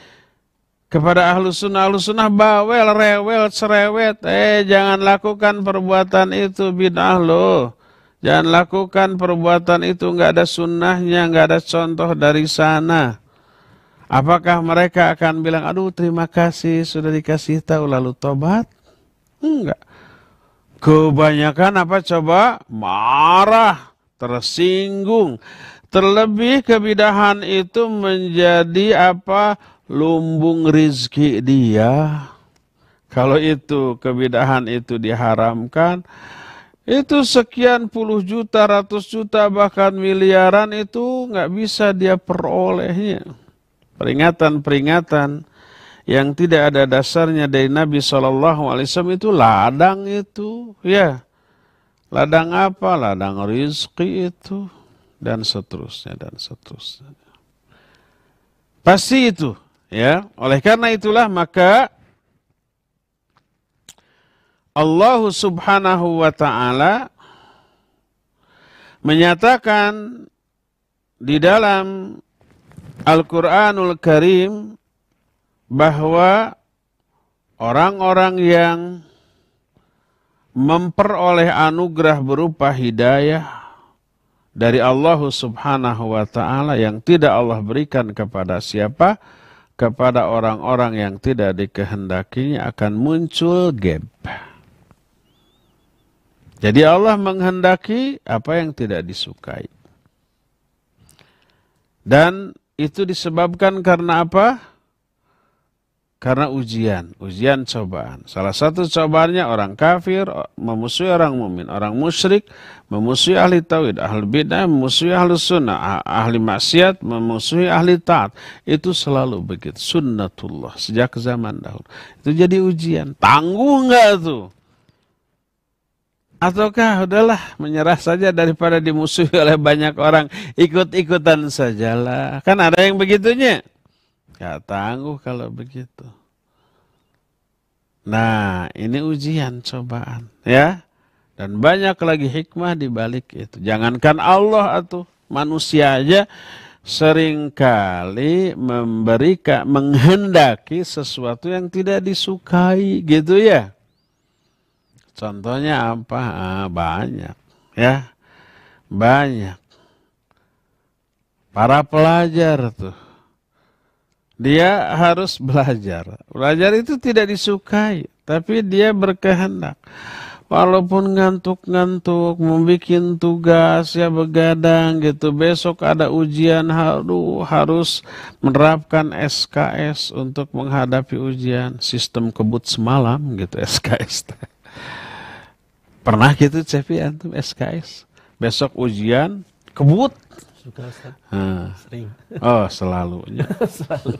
kepada ahlu sunnah ahlu sunnah bawel rewel cerewet eh jangan lakukan perbuatan itu bid'ah lo jangan lakukan perbuatan itu nggak ada sunnahnya nggak ada contoh dari sana apakah mereka akan bilang aduh terima kasih sudah dikasih tahu lalu tobat enggak kebanyakan apa coba marah tersinggung terlebih kebidahan itu menjadi apa lumbung rizki dia. Kalau itu kebidahan itu diharamkan, itu sekian puluh juta, ratus juta, bahkan miliaran itu nggak bisa dia perolehnya. Peringatan-peringatan yang tidak ada dasarnya dari Nabi Shallallahu Alaihi Wasallam itu ladang itu, ya ladang apa? Ladang rizki itu dan seterusnya dan seterusnya. Pasti itu Ya, oleh karena itulah maka Allah Subhanahu wa taala menyatakan di dalam Al-Qur'anul Karim bahwa orang-orang yang memperoleh anugerah berupa hidayah dari Allah Subhanahu wa taala yang tidak Allah berikan kepada siapa kepada orang-orang yang tidak dikehendakinya akan muncul gap. Jadi Allah menghendaki apa yang tidak disukai. Dan itu disebabkan karena apa? karena ujian, ujian cobaan. Salah satu cobaannya orang kafir, memusuhi orang mumin, orang musyrik, memusuhi ahli tauhid, ahli bidah, memusuhi ahli sunnah, ah, ahli maksiat, memusuhi ahli taat. Itu selalu begitu, sunnatullah, sejak zaman dahulu. Itu jadi ujian, tangguh nggak tuh? Ataukah udahlah menyerah saja daripada dimusuhi oleh banyak orang, ikut-ikutan sajalah. Kan ada yang begitunya. Gak tangguh kalau begitu. Nah, ini ujian cobaan, ya. Dan banyak lagi hikmah di balik itu. Jangankan Allah atau manusia aja seringkali memberikan menghendaki sesuatu yang tidak disukai gitu ya. Contohnya apa? Ah, banyak ya. Banyak. Para pelajar tuh dia harus belajar. Belajar itu tidak disukai, tapi dia berkehendak. Walaupun ngantuk-ngantuk, membuat tugas ya begadang gitu. Besok ada ujian harus menerapkan SKS untuk menghadapi ujian sistem kebut semalam gitu SKS. Pernah gitu Cepi antum SKS? Besok ujian kebut juga Ustaz. Hmm. Sering. Oh, selalunya. Selalu.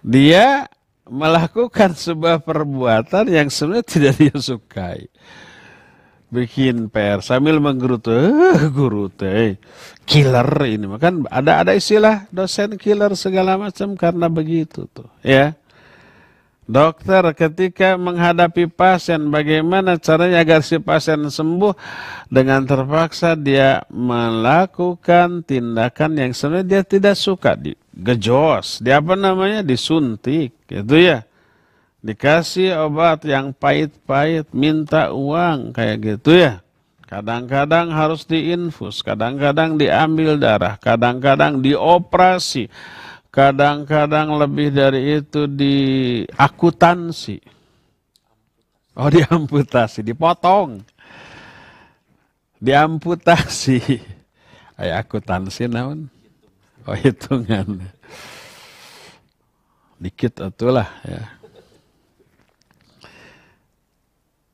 dia melakukan sebuah perbuatan yang sebenarnya tidak dia sukai. Bikin PR sambil menggerutu, eh, guru teh, killer ini. Kan ada ada istilah dosen killer segala macam karena begitu tuh, ya. Dokter ketika menghadapi pasien bagaimana caranya agar si pasien sembuh dengan terpaksa dia melakukan tindakan yang sebenarnya dia tidak suka digejos, dia apa namanya disuntik gitu ya. Dikasih obat yang pahit-pahit, minta uang kayak gitu ya. Kadang-kadang harus diinfus, kadang-kadang diambil darah, kadang-kadang dioperasi kadang-kadang lebih dari itu di akutansi. Oh, diamputasi, dipotong. Diamputasi. Ayah akutansi naon? Oh, hitungan. Dikit itulah ya.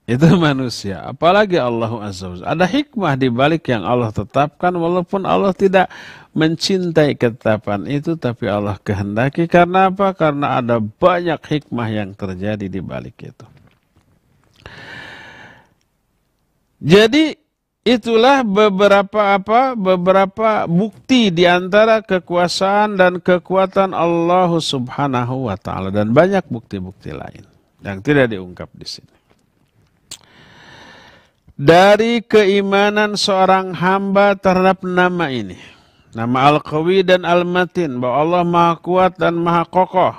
itu manusia. Apalagi Allah Azza wajalla Ada hikmah di balik yang Allah tetapkan walaupun Allah tidak mencintai ketetapan itu tapi Allah kehendaki karena apa? Karena ada banyak hikmah yang terjadi di balik itu. Jadi itulah beberapa apa? Beberapa bukti di antara kekuasaan dan kekuatan Allah Subhanahu wa taala dan banyak bukti-bukti lain yang tidak diungkap di sini dari keimanan seorang hamba terhadap nama ini. Nama Al-Qawi dan Al-Matin, bahwa Allah Maha Kuat dan Maha Kokoh.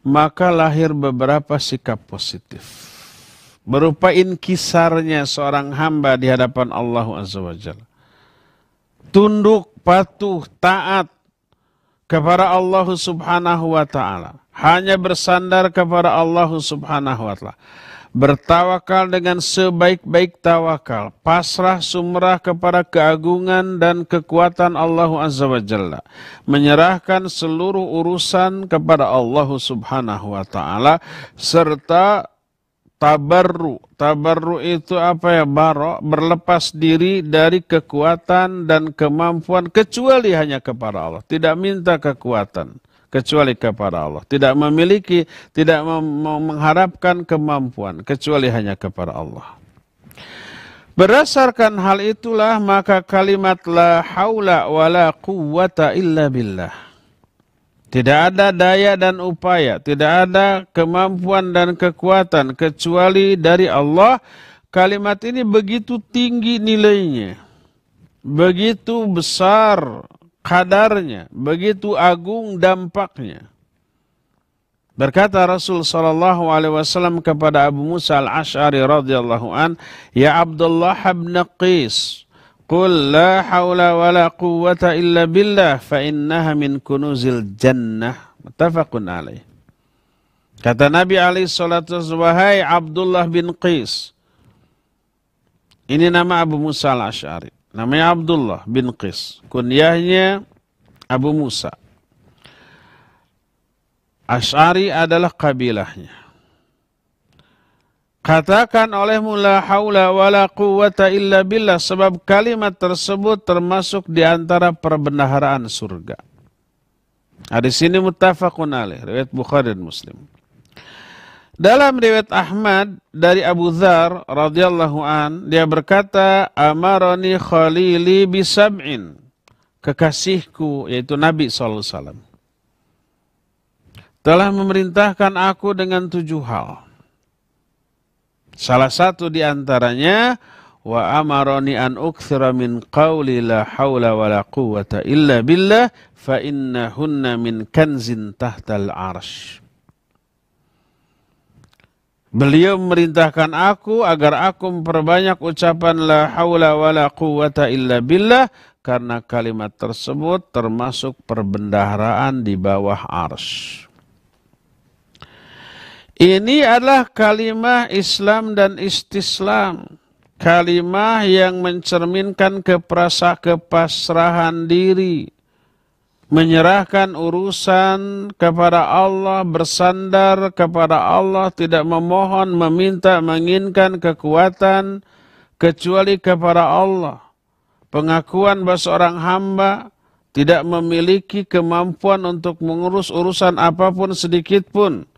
Maka lahir beberapa sikap positif. Berupa inkisarnya seorang hamba di hadapan Allah Azza wa Jalla. Tunduk, patuh, taat kepada Allah Subhanahu wa taala. Hanya bersandar kepada Allah Subhanahu wa taala Bertawakal dengan sebaik-baik tawakal, pasrah sumrah kepada keagungan dan kekuatan Allah Azza wa Jalla. Menyerahkan seluruh urusan kepada Allah Subhanahu wa taala serta tabarru. Tabarru itu apa ya? Barok, berlepas diri dari kekuatan dan kemampuan kecuali hanya kepada Allah. Tidak minta kekuatan kecuali kepada Allah. Tidak memiliki, tidak mengharapkan kemampuan kecuali hanya kepada Allah. Berdasarkan hal itulah maka kalimat la haula wala quwwata illa billah. Tidak ada daya dan upaya, tidak ada kemampuan dan kekuatan kecuali dari Allah. Kalimat ini begitu tinggi nilainya, begitu besar kadarnya, begitu agung dampaknya. Berkata Rasul sallallahu alaihi wasallam kepada Abu Musa al-Asy'ari radhiyallahu an, "Ya Abdullah bin Qais, qul la haula wa la quwwata illa billah fa innaha min kunuzil jannah." Muttafaqun alaih. Kata Nabi alaihi salatu wasallam, Abdullah bin Qais. Ini nama Abu Musa al-Asy'ari namanya Abdullah bin Qis kunyahnya Abu Musa Ash'ari adalah kabilahnya Katakan oleh mula haula wala quwata illa billah sebab kalimat tersebut termasuk di antara perbendaharaan surga. Ada sini muttafaqun alaih riwayat Bukhari dan Muslim. Dalam riwayat Ahmad dari Abu Dzar radhiyallahu an dia berkata amaroni khalili bisab'in kekasihku yaitu Nabi sallallahu alaihi wasallam telah memerintahkan aku dengan tujuh hal. Salah satu di antaranya wa amaroni an ukthira min qawli la haula wa quwwata illa billah fa innahunna min kanzin tahtal arsh. Beliau memerintahkan aku agar aku memperbanyak ucapan la haula wala quwata illa billah karena kalimat tersebut termasuk perbendaharaan di bawah ars. Ini adalah kalimat Islam dan istislam. kalimat yang mencerminkan keperasa kepasrahan diri menyerahkan urusan kepada Allah, bersandar kepada Allah, tidak memohon, meminta, menginginkan kekuatan kecuali kepada Allah. Pengakuan bahwa seorang hamba tidak memiliki kemampuan untuk mengurus urusan apapun sedikit pun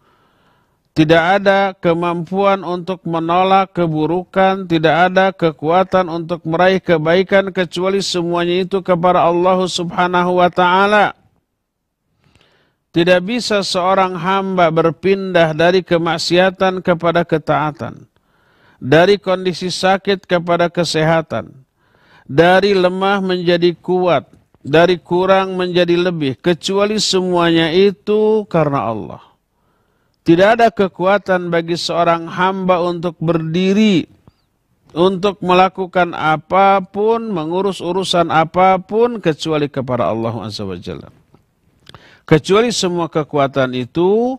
tidak ada kemampuan untuk menolak keburukan, tidak ada kekuatan untuk meraih kebaikan kecuali semuanya itu kepada Allah Subhanahu wa taala. Tidak bisa seorang hamba berpindah dari kemaksiatan kepada ketaatan, dari kondisi sakit kepada kesehatan, dari lemah menjadi kuat, dari kurang menjadi lebih, kecuali semuanya itu karena Allah. Tidak ada kekuatan bagi seorang hamba untuk berdiri, untuk melakukan apapun, mengurus urusan apapun kecuali kepada Allah Azza wa Jalla. Kecuali semua kekuatan itu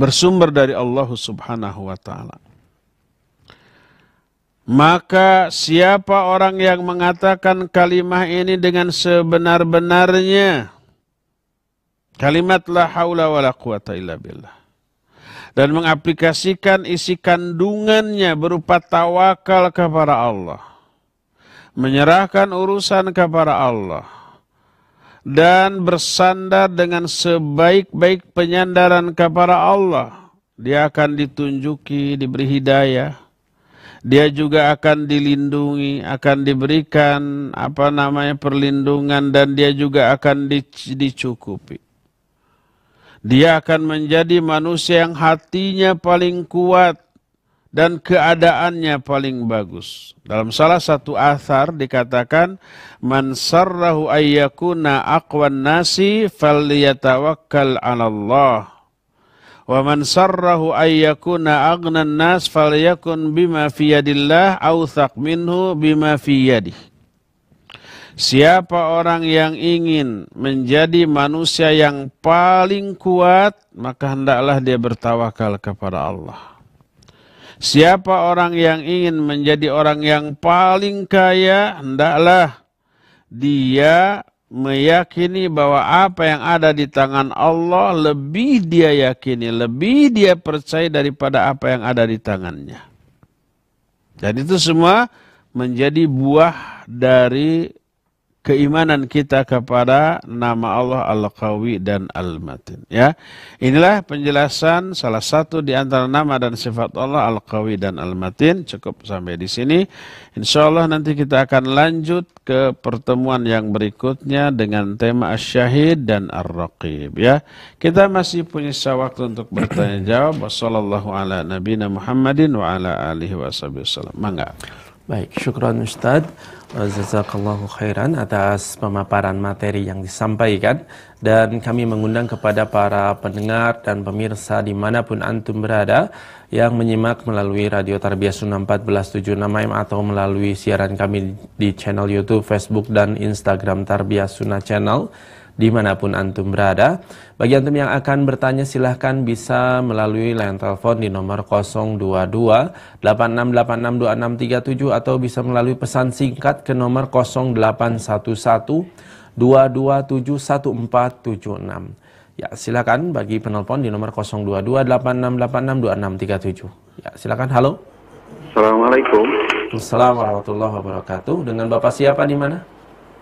bersumber dari Allah Subhanahu wa taala. Maka siapa orang yang mengatakan kalimah ini dengan sebenar-benarnya Kalimat la haula wa la quwata illa billah. Dan mengaplikasikan isi kandungannya berupa tawakal kepada Allah. Menyerahkan urusan kepada Allah. Dan bersandar dengan sebaik-baik penyandaran kepada Allah. Dia akan ditunjuki, diberi hidayah dia juga akan dilindungi, akan diberikan apa namanya perlindungan dan dia juga akan dicukupi. Dia akan menjadi manusia yang hatinya paling kuat dan keadaannya paling bagus. Dalam salah satu athar dikatakan, Man sarrahu ayyakuna aqwan nasi fal ala Allah. Wa man sarrahu ayyakuna agnan nas yakun bima fiyadillah awthaq minhu bima fiyadih. Siapa orang yang ingin menjadi manusia yang paling kuat, maka hendaklah dia bertawakal kepada Allah. Siapa orang yang ingin menjadi orang yang paling kaya, hendaklah dia meyakini bahwa apa yang ada di tangan Allah lebih dia yakini, lebih dia percaya daripada apa yang ada di tangannya. Dan itu semua menjadi buah dari keimanan kita kepada nama Allah Al-Qawi dan Al-Matin. Ya, inilah penjelasan salah satu di antara nama dan sifat Allah Al-Qawi dan Al-Matin. Cukup sampai di sini. Insya Allah nanti kita akan lanjut ke pertemuan yang berikutnya dengan tema Asyahid dan Ar-Raqib. Ya, kita masih punya sisa waktu untuk bertanya jawab. Wassalamualaikum warahmatullahi wabarakatuh. Mangga. Baik, syukran Ustadz. Jazakallahu khairan atas pemaparan materi yang disampaikan dan kami mengundang kepada para pendengar dan pemirsa dimanapun antum berada yang menyimak melalui Radio Tarbiyah Sunnah 1476 AM atau melalui siaran kami di channel YouTube, Facebook, dan Instagram Tarbiyah Sunnah Channel dimanapun antum berada. Bagi antum yang akan bertanya silahkan bisa melalui line telepon di nomor 022 8686 atau bisa melalui pesan singkat ke nomor 0811 2271476. Ya, silakan bagi penelpon di nomor 022868626637. Ya, silakan. Halo. Assalamualaikum. Assalamualaikum warahmatullahi wabarakatuh. Dengan Bapak siapa di mana?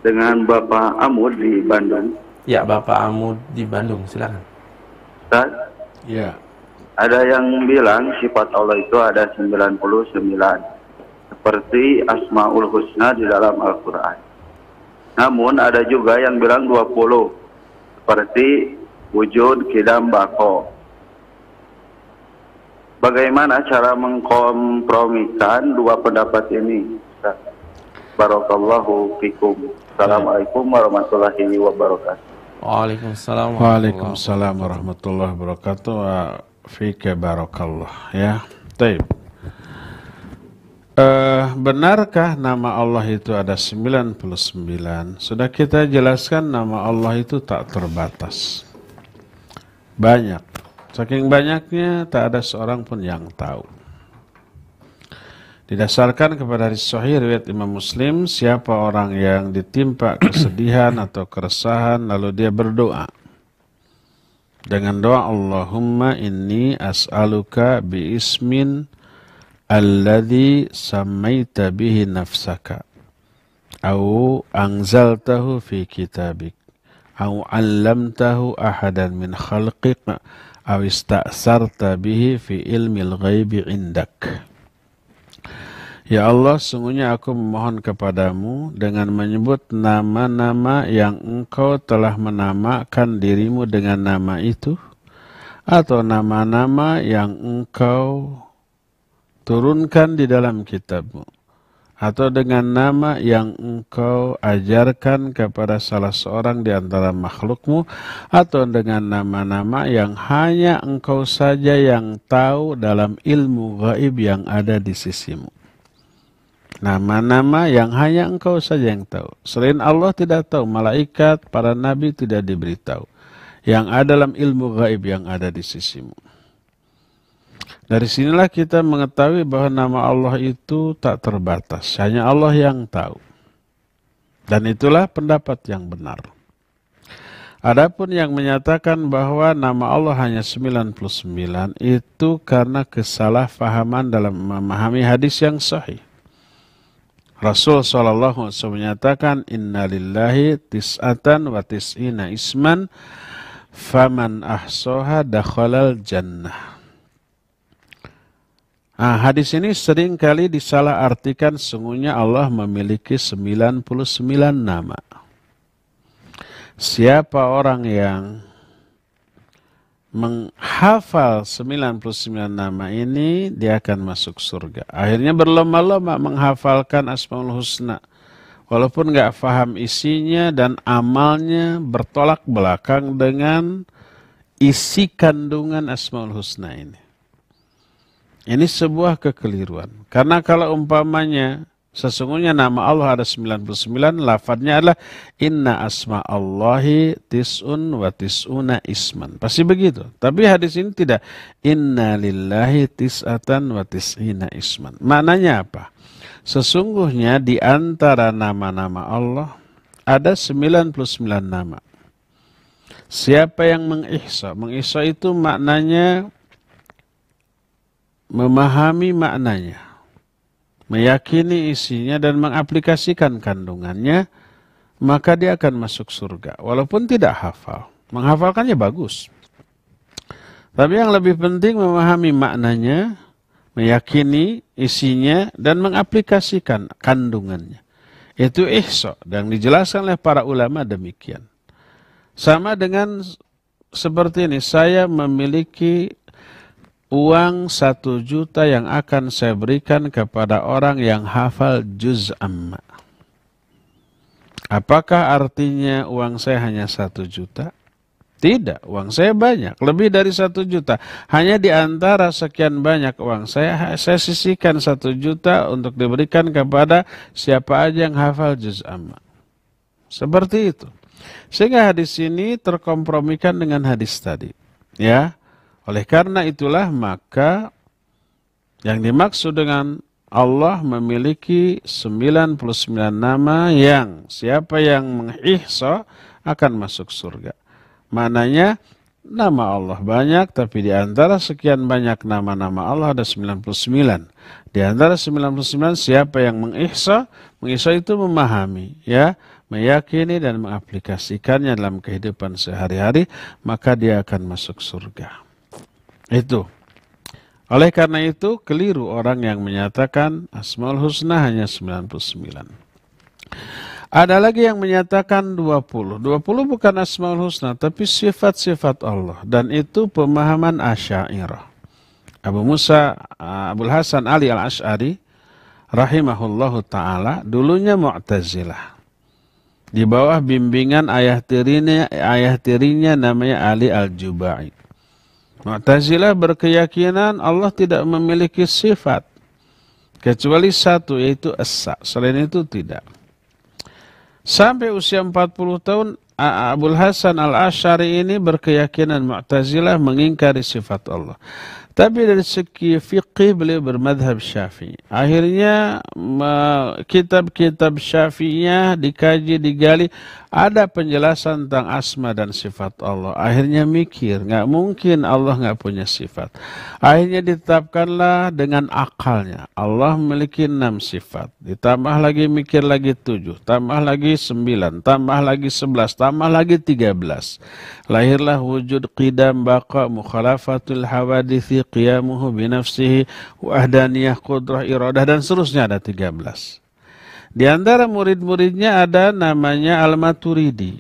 Dengan Bapak Amud di Bandung. Ya, Bapak Amud di Bandung, silakan. Dan, Ya. Ada yang bilang sifat Allah itu ada 99 seperti Asmaul Husna di dalam Al-Qur'an. Namun ada juga yang bilang 20 seperti wujud kidam bako. Bagaimana cara mengkompromikan dua pendapat ini? Barakallahu fikum. Ya. Assalamualaikum warahmatullahi wabarakatuh. Waalaikumsalam. Waalaikumsalam warahmatullahi wabarakatuh. Wa fika barakallah ya. Taib. Uh, benarkah nama Allah itu ada 99? Sudah kita jelaskan nama Allah itu tak terbatas. Banyak. Saking banyaknya tak ada seorang pun yang tahu. Didasarkan kepada hadis sahih riwayat Imam Muslim, siapa orang yang ditimpa kesedihan atau keresahan lalu dia berdoa. Dengan doa Allahumma inni as'aluka bi ismin alladhi samaita bihi nafsaka au anzaltahu fi kitabik au allamtahu ahadan min khalqik au ista'sarta bihi fi al ghaibi indak. Ya Allah, sungguhnya aku memohon kepadamu dengan menyebut nama-nama yang engkau telah menamakan dirimu dengan nama itu, atau nama-nama yang engkau turunkan di dalam kitabmu, atau dengan nama yang engkau ajarkan kepada salah seorang di antara makhlukmu, atau dengan nama-nama yang hanya engkau saja yang tahu dalam ilmu gaib yang ada di sisimu. Nama-nama yang hanya engkau saja yang tahu. Selain Allah tidak tahu, malaikat, para nabi tidak diberitahu. Yang ada dalam ilmu gaib yang ada di sisimu. Dari sinilah kita mengetahui bahwa nama Allah itu tak terbatas. Hanya Allah yang tahu. Dan itulah pendapat yang benar. Adapun yang menyatakan bahwa nama Allah hanya 99 itu karena kesalahpahaman dalam memahami hadis yang sahih. Rasul Shallallahu Alaihi Wasallam menyatakan innalillahi tis'atan wa tis'ina isman faman ahsoha dakhalal jannah. Nah, hadis ini sering kali disalahartikan sungguhnya Allah memiliki 99 nama. Siapa orang yang menghafal 99 nama ini dia akan masuk surga. Akhirnya berlomba-lomba menghafalkan Asmaul Husna. Walaupun nggak paham isinya dan amalnya bertolak belakang dengan isi kandungan Asmaul Husna ini. Ini sebuah kekeliruan. Karena kalau umpamanya Sesungguhnya nama Allah ada 99, lafadnya adalah Inna asma Allahi tis'un wa tis'una isman. Pasti begitu. Tapi hadis ini tidak. Inna lillahi tis'atan wa tis'ina isman. Maknanya apa? Sesungguhnya di antara nama-nama Allah ada 99 nama. Siapa yang mengihsa? Mengihsa itu maknanya memahami maknanya meyakini isinya dan mengaplikasikan kandungannya, maka dia akan masuk surga. Walaupun tidak hafal, menghafalkannya bagus. Tapi yang lebih penting memahami maknanya, meyakini isinya, dan mengaplikasikan kandungannya. Itu ihsa dan dijelaskan oleh para ulama demikian. Sama dengan seperti ini, saya memiliki uang satu juta yang akan saya berikan kepada orang yang hafal juz amma. Apakah artinya uang saya hanya satu juta? Tidak, uang saya banyak, lebih dari satu juta. Hanya di antara sekian banyak uang saya, saya sisihkan satu juta untuk diberikan kepada siapa aja yang hafal juz amma. Seperti itu. Sehingga hadis ini terkompromikan dengan hadis tadi. Ya, oleh karena itulah maka yang dimaksud dengan Allah memiliki 99 nama yang siapa yang mengihsa akan masuk surga. Mananya nama Allah banyak tapi di antara sekian banyak nama-nama Allah ada 99. Di antara 99 siapa yang mengihsa? Mengihsa itu memahami ya, meyakini dan mengaplikasikannya dalam kehidupan sehari-hari maka dia akan masuk surga. Itu. Oleh karena itu, keliru orang yang menyatakan Asmaul Husna hanya 99. Ada lagi yang menyatakan 20. 20 bukan Asmaul Husna, tapi sifat-sifat Allah. Dan itu pemahaman Asyairah. Abu Musa, eh, Abu Hasan Ali Al-Ash'ari, rahimahullahu ta'ala, dulunya Mu'tazilah. Di bawah bimbingan ayah tirinya, ayah tirinya namanya Ali Al-Jubai Mu'tazilah berkeyakinan Allah tidak memiliki sifat kecuali satu yaitu esa selain itu tidak sampai usia 40 tahun Abul Hasan Al-Ash'ari ini berkeyakinan Mu'tazilah mengingkari sifat Allah tapi dari segi fiqih beliau bermadhab syafi'i akhirnya kitab-kitab syafi'iyah dikaji digali ada penjelasan tentang asma dan sifat Allah. Akhirnya mikir, nggak mungkin Allah nggak punya sifat. Akhirnya ditetapkanlah dengan akalnya. Allah memiliki enam sifat. Ditambah lagi mikir lagi tujuh, tambah lagi sembilan, tambah lagi sebelas, tambah lagi tiga belas. Lahirlah wujud qidam baqa mukhalafatul hawadithi qiyamuhu binafsihi wahdaniyah qudrah iradah dan seterusnya ada tiga belas. Di antara murid-muridnya ada namanya Al-Maturidi.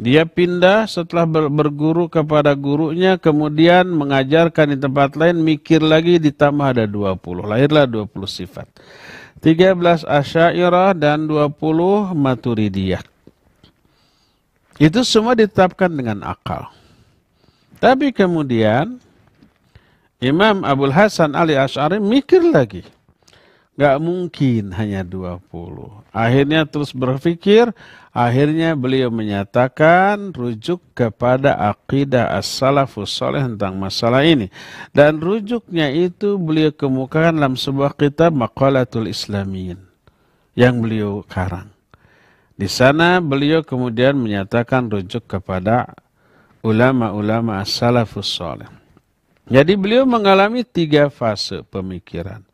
Dia pindah setelah berguru kepada gurunya, kemudian mengajarkan di tempat lain, mikir lagi ditambah ada 20. Lahirlah 20 sifat. 13 Asyairah dan 20 Maturidiyah. Itu semua ditetapkan dengan akal. Tapi kemudian Imam Abdul Hasan Ali asyari mikir lagi Gak mungkin hanya 20. Akhirnya terus berpikir, akhirnya beliau menyatakan rujuk kepada akidah as-salafus soleh tentang masalah ini. Dan rujuknya itu beliau kemukakan dalam sebuah kitab Maqalatul Islamin yang beliau karang. Di sana beliau kemudian menyatakan rujuk kepada ulama-ulama as-salafus soleh. Jadi beliau mengalami tiga fase pemikiran.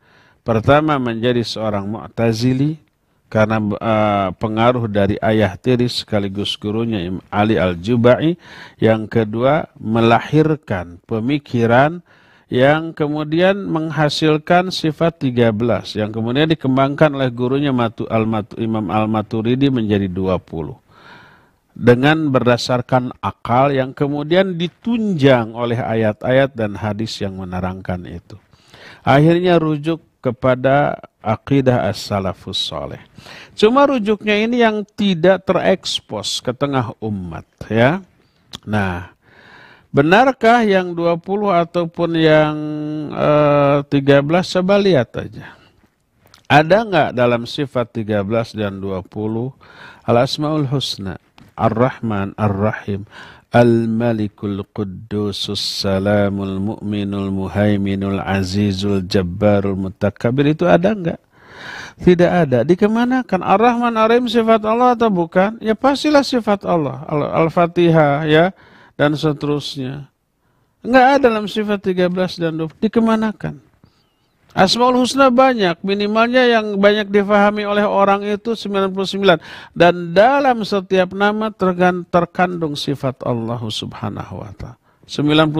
Pertama menjadi seorang Mu'tazili karena uh, pengaruh dari ayah tiri sekaligus gurunya Ali Al-Jubai. Yang kedua melahirkan pemikiran yang kemudian menghasilkan sifat 13 yang kemudian dikembangkan oleh gurunya Matu, Al -Matu, Imam Al-Maturidi menjadi 20 dengan berdasarkan akal yang kemudian ditunjang oleh ayat-ayat dan hadis yang menerangkan itu. Akhirnya rujuk kepada akidah as-salafus soleh. Cuma rujuknya ini yang tidak terekspos ke tengah umat ya. Nah, benarkah yang 20 ataupun yang eh, 13 coba lihat aja. Ada nggak dalam sifat 13 dan 20 al-asmaul husna? Ar-Rahman, Ar-Rahim, Al-Malikul Quddusus Salamul Mu'minul Muhaiminul Azizul Jabbarul Mutakabbir itu ada enggak? Tidak ada. Dikemanakan? Ar-Rahman Ar-Rahim sifat Allah atau bukan? Ya pastilah sifat Allah. Al-Fatihah ya dan seterusnya. Enggak ada dalam sifat 13 dan 20. Dikemanakan? Asmaul Husna banyak, minimalnya yang banyak difahami oleh orang itu 99 dan dalam setiap nama terkandung sifat Allah Subhanahu wa taala. 99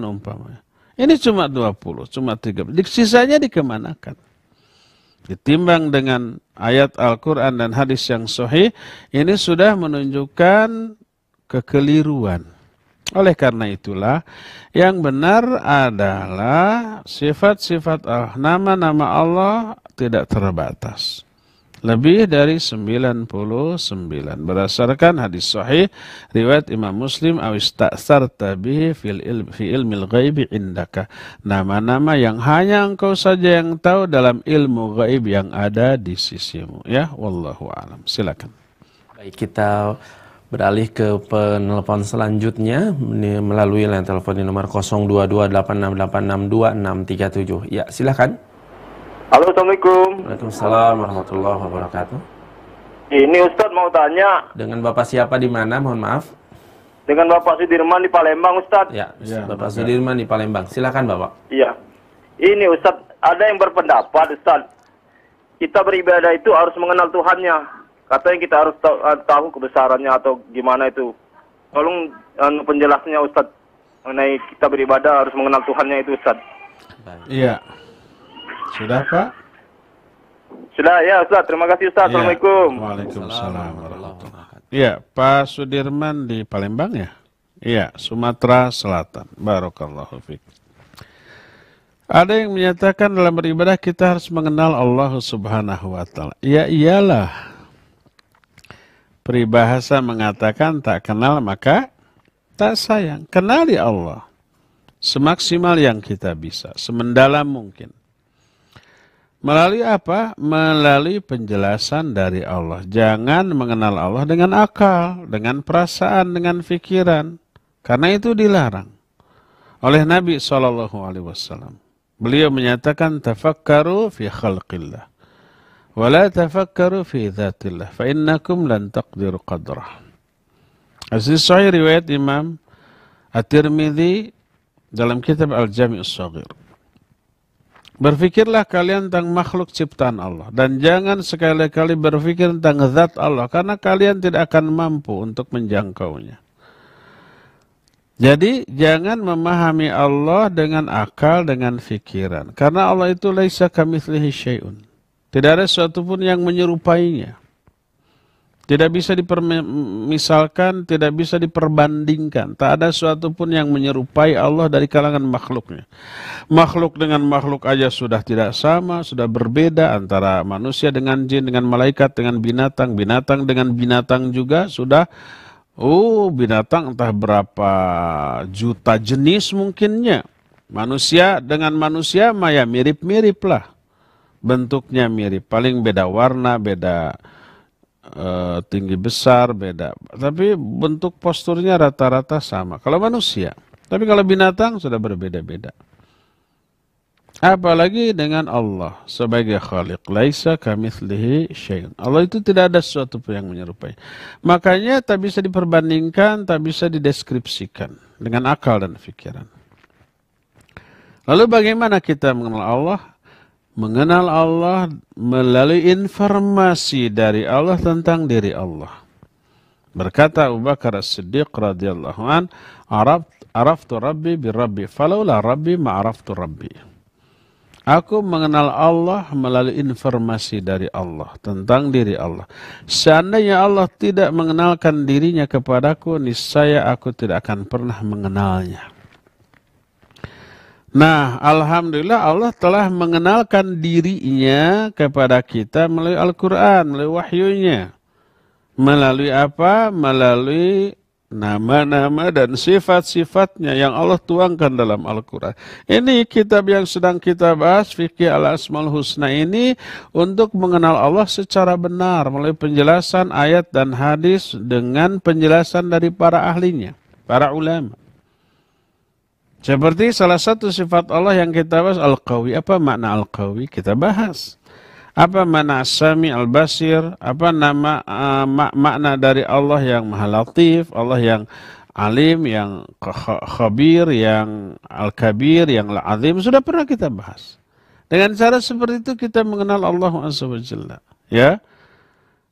umpamanya. Ini cuma 20, cuma 30. Sisanya dikemanakan? Ditimbang dengan ayat Al-Qur'an dan hadis yang sahih, ini sudah menunjukkan kekeliruan oleh karena itulah yang benar adalah sifat-sifat Allah, nama-nama Allah tidak terbatas. Lebih dari 99 berdasarkan hadis sahih riwayat Imam Muslim awis ta'sar tabihi fil fi ilmil ghaibi indaka. Nama-nama yang hanya engkau saja yang tahu dalam ilmu gaib yang ada di sisimu ya wallahu alam. Silakan. Baik kita beralih ke penelpon selanjutnya melalui line telepon di nomor 0228686267. Ya, silakan. Halo, Assalamualaikum. Waalaikumsalam warahmatullahi wabarakatuh. Ini Ustadz mau tanya. Dengan Bapak siapa di mana? Mohon maaf. Dengan Bapak Sudirman di Palembang, Ustadz. Ya, ya Bapak ya. Sudirman di Palembang. Silakan, Bapak. Iya. Ini Ustadz, ada yang berpendapat, Ustadz. Kita beribadah itu harus mengenal Tuhannya katanya kita harus tahu, eh, tahu kebesarannya atau gimana itu. Tolong anu, penjelasannya Ustaz mengenai kita beribadah harus mengenal Tuhannya itu Ustaz. Iya. Sudah Pak? Sudah ya Ustaz. terima kasih Ustaz. Ya. Assalamualaikum. Waalaikumsalam. Iya, Pak Sudirman di Palembang ya? Iya, Sumatera Selatan. Barokallahu fiqh. Ada yang menyatakan dalam beribadah kita harus mengenal Allah Subhanahu wa taala. Ya iyalah, Peribahasa mengatakan tak kenal maka tak sayang. Kenali Allah semaksimal yang kita bisa, semendalam mungkin. Melalui apa? Melalui penjelasan dari Allah. Jangan mengenal Allah dengan akal, dengan perasaan, dengan fikiran Karena itu dilarang oleh Nabi Shallallahu Alaihi Wasallam. Beliau menyatakan tafakkaru fi khalqillah wala tafakkaru fi ذات fa innakum lan taqdiru qadrah. Aziz Sahih riwayat Imam at tirmidhi dalam kitab Al-Jami' As-Saghir. Berfikirlah kalian tentang makhluk ciptaan Allah dan jangan sekali-kali berfikir tentang zat Allah karena kalian tidak akan mampu untuk menjangkaunya. Jadi jangan memahami Allah dengan akal dengan fikiran karena Allah itu laisa kamitslihi syai'un. Tidak ada sesuatu pun yang menyerupainya. Tidak bisa dipermisalkan, tidak bisa diperbandingkan. Tak ada sesuatu pun yang menyerupai Allah dari kalangan makhluknya. Makhluk dengan makhluk aja sudah tidak sama, sudah berbeda antara manusia dengan jin, dengan malaikat, dengan binatang. Binatang dengan binatang juga sudah, oh binatang entah berapa juta jenis mungkinnya. Manusia dengan manusia maya mirip-mirip lah bentuknya mirip, paling beda warna, beda uh, tinggi besar, beda. Tapi bentuk posturnya rata-rata sama. Kalau manusia, tapi kalau binatang sudah berbeda-beda. Apalagi dengan Allah sebagai khalik. Laisa kamithlihi syai'un. Allah itu tidak ada sesuatu yang menyerupai. Makanya tak bisa diperbandingkan, tak bisa dideskripsikan dengan akal dan pikiran. Lalu bagaimana kita mengenal Allah? mengenal Allah melalui informasi dari Allah tentang diri Allah. Berkata Abu Bakar As-Siddiq radhiyallahu an, "Arab araftu Rabbi bi Rabbi, falaula Rabbi ma'araftu Rabbi." Aku mengenal Allah melalui informasi dari Allah tentang diri Allah. Seandainya Allah tidak mengenalkan dirinya kepadaku, niscaya aku tidak akan pernah mengenalnya. Nah, alhamdulillah Allah telah mengenalkan dirinya kepada kita melalui Al-Qur'an, melalui wahyunya. Melalui apa? Melalui nama-nama dan sifat-sifatnya yang Allah tuangkan dalam Al-Qur'an. Ini kitab yang sedang kita bahas fikih al Asmal Husna ini untuk mengenal Allah secara benar melalui penjelasan ayat dan hadis dengan penjelasan dari para ahlinya, para ulama. Seperti salah satu sifat Allah yang kita bahas al-qawi. Apa makna al-qawi? Kita bahas. Apa makna sami al-basir? Apa nama uh, makna dari Allah yang maha latif, Allah yang alim, yang khabir, yang al-kabir, yang al-azim. Sudah pernah kita bahas. Dengan cara seperti itu kita mengenal Allah SWT. Ya.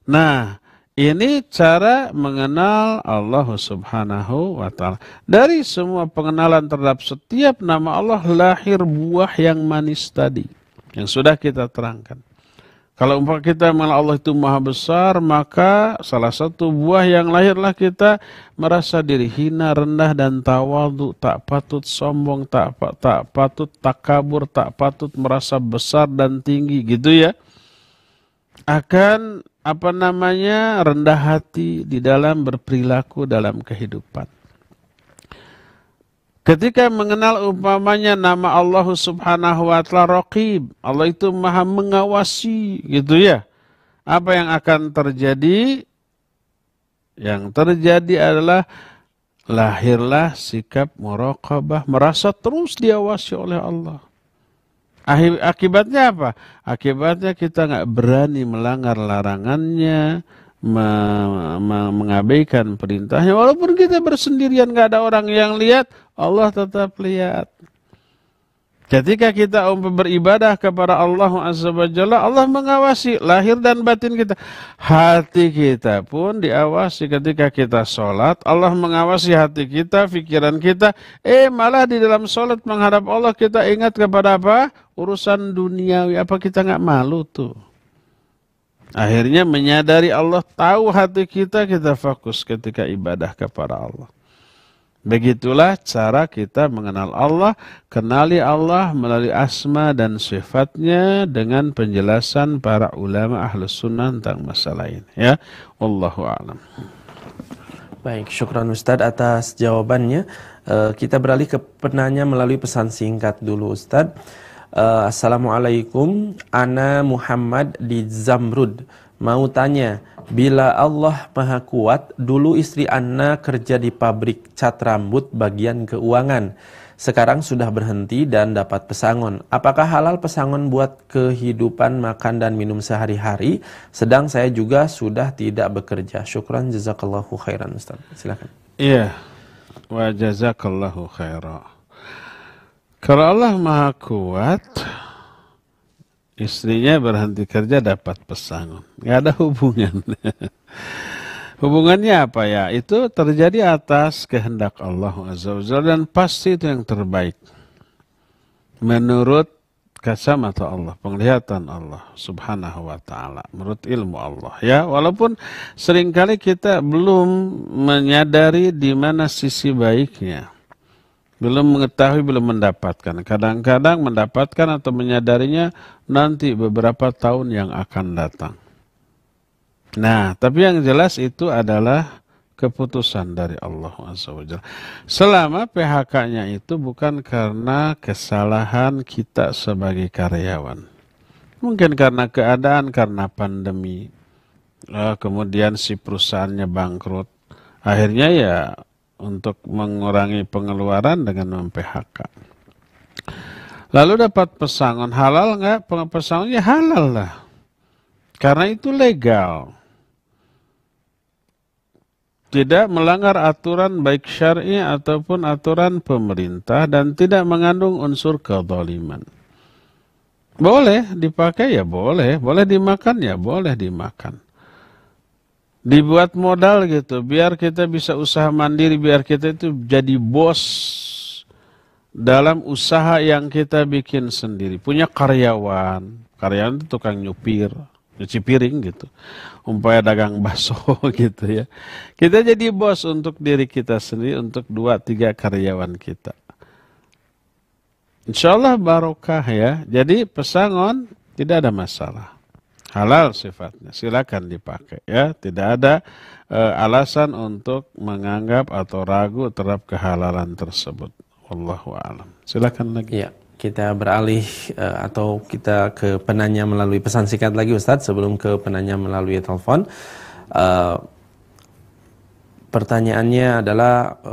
Nah, ini cara mengenal Allah subhanahu wa ta'ala. Dari semua pengenalan terhadap setiap nama Allah lahir buah yang manis tadi. Yang sudah kita terangkan. Kalau umpah kita mengenal Allah itu maha besar, maka salah satu buah yang lahirlah kita merasa diri hina, rendah, dan tawadu, tak patut sombong, tak, tak patut takabur, tak patut merasa besar dan tinggi, gitu ya. Akan apa namanya rendah hati di dalam berperilaku dalam kehidupan. Ketika mengenal umpamanya nama Allah Subhanahu wa taala Raqib, Allah itu Maha mengawasi gitu ya. Apa yang akan terjadi? Yang terjadi adalah lahirlah sikap muraqabah, merasa terus diawasi oleh Allah akibatnya apa? Akibatnya kita nggak berani melanggar larangannya, me, me, mengabaikan perintahnya. Walaupun kita bersendirian nggak ada orang yang lihat, Allah tetap lihat. Ketika kita um, beribadah kepada Allah Azza wa Jalla, Allah mengawasi lahir dan batin kita. Hati kita pun diawasi ketika kita sholat. Allah mengawasi hati kita, pikiran kita. Eh malah di dalam sholat menghadap Allah kita ingat kepada apa? Urusan duniawi. Apa kita nggak malu tuh? Akhirnya menyadari Allah tahu hati kita, kita fokus ketika ibadah kepada Allah. Begitulah cara kita mengenal Allah, kenali Allah melalui asma dan sifatnya dengan penjelasan para ulama ahlus sunnah tentang masalah ini. Ya, Wallahu a'lam. Baik, syukran Ustadz atas jawabannya. Eh, kita beralih ke penanya melalui pesan singkat dulu Ustadz. Eh, Assalamualaikum, Ana Muhammad di Zamrud. Mau tanya, bila Allah Maha Kuat, dulu istri Anna kerja di pabrik cat rambut bagian keuangan. Sekarang sudah berhenti dan dapat pesangon. Apakah halal pesangon buat kehidupan makan dan minum sehari-hari? Sedang saya juga sudah tidak bekerja. Syukran jazakallahu khairan Ustaz. Silakan. Iya. Yeah. Wa jazakallahu khairan. Kalau Allah Maha Kuat, Istrinya berhenti kerja dapat pesangon. Nggak ada hubungan. Hubungannya apa ya? Itu terjadi atas kehendak Allah Azza dan pasti itu yang terbaik. Menurut kacamata Allah, penglihatan Allah Subhanahu wa taala, menurut ilmu Allah ya. Walaupun seringkali kita belum menyadari di mana sisi baiknya belum mengetahui, belum mendapatkan. Kadang-kadang mendapatkan atau menyadarinya nanti beberapa tahun yang akan datang. Nah, tapi yang jelas itu adalah keputusan dari Allah SWT. Selama PHK-nya itu bukan karena kesalahan kita sebagai karyawan. Mungkin karena keadaan, karena pandemi. Eh, kemudian si perusahaannya bangkrut. Akhirnya ya untuk mengurangi pengeluaran dengan memphk. Lalu dapat pesangon halal nggak? Pesangonnya halal lah. Karena itu legal. Tidak melanggar aturan baik syar'i ataupun aturan pemerintah dan tidak mengandung unsur kedoliman. Boleh dipakai ya boleh, boleh dimakan ya boleh dimakan dibuat modal gitu biar kita bisa usaha mandiri biar kita itu jadi bos dalam usaha yang kita bikin sendiri punya karyawan karyawan itu tukang nyupir nyuci piring gitu umpaya dagang bakso gitu ya kita jadi bos untuk diri kita sendiri untuk dua tiga karyawan kita Insya Allah barokah ya jadi pesangon tidak ada masalah halal sifatnya silakan dipakai ya tidak ada e, alasan untuk menganggap atau ragu terhadap kehalalan tersebut wallahu alam silakan lagi ya kita beralih e, atau kita ke penanya melalui pesan singkat lagi Ustadz sebelum ke penanya melalui telepon e, pertanyaannya adalah e,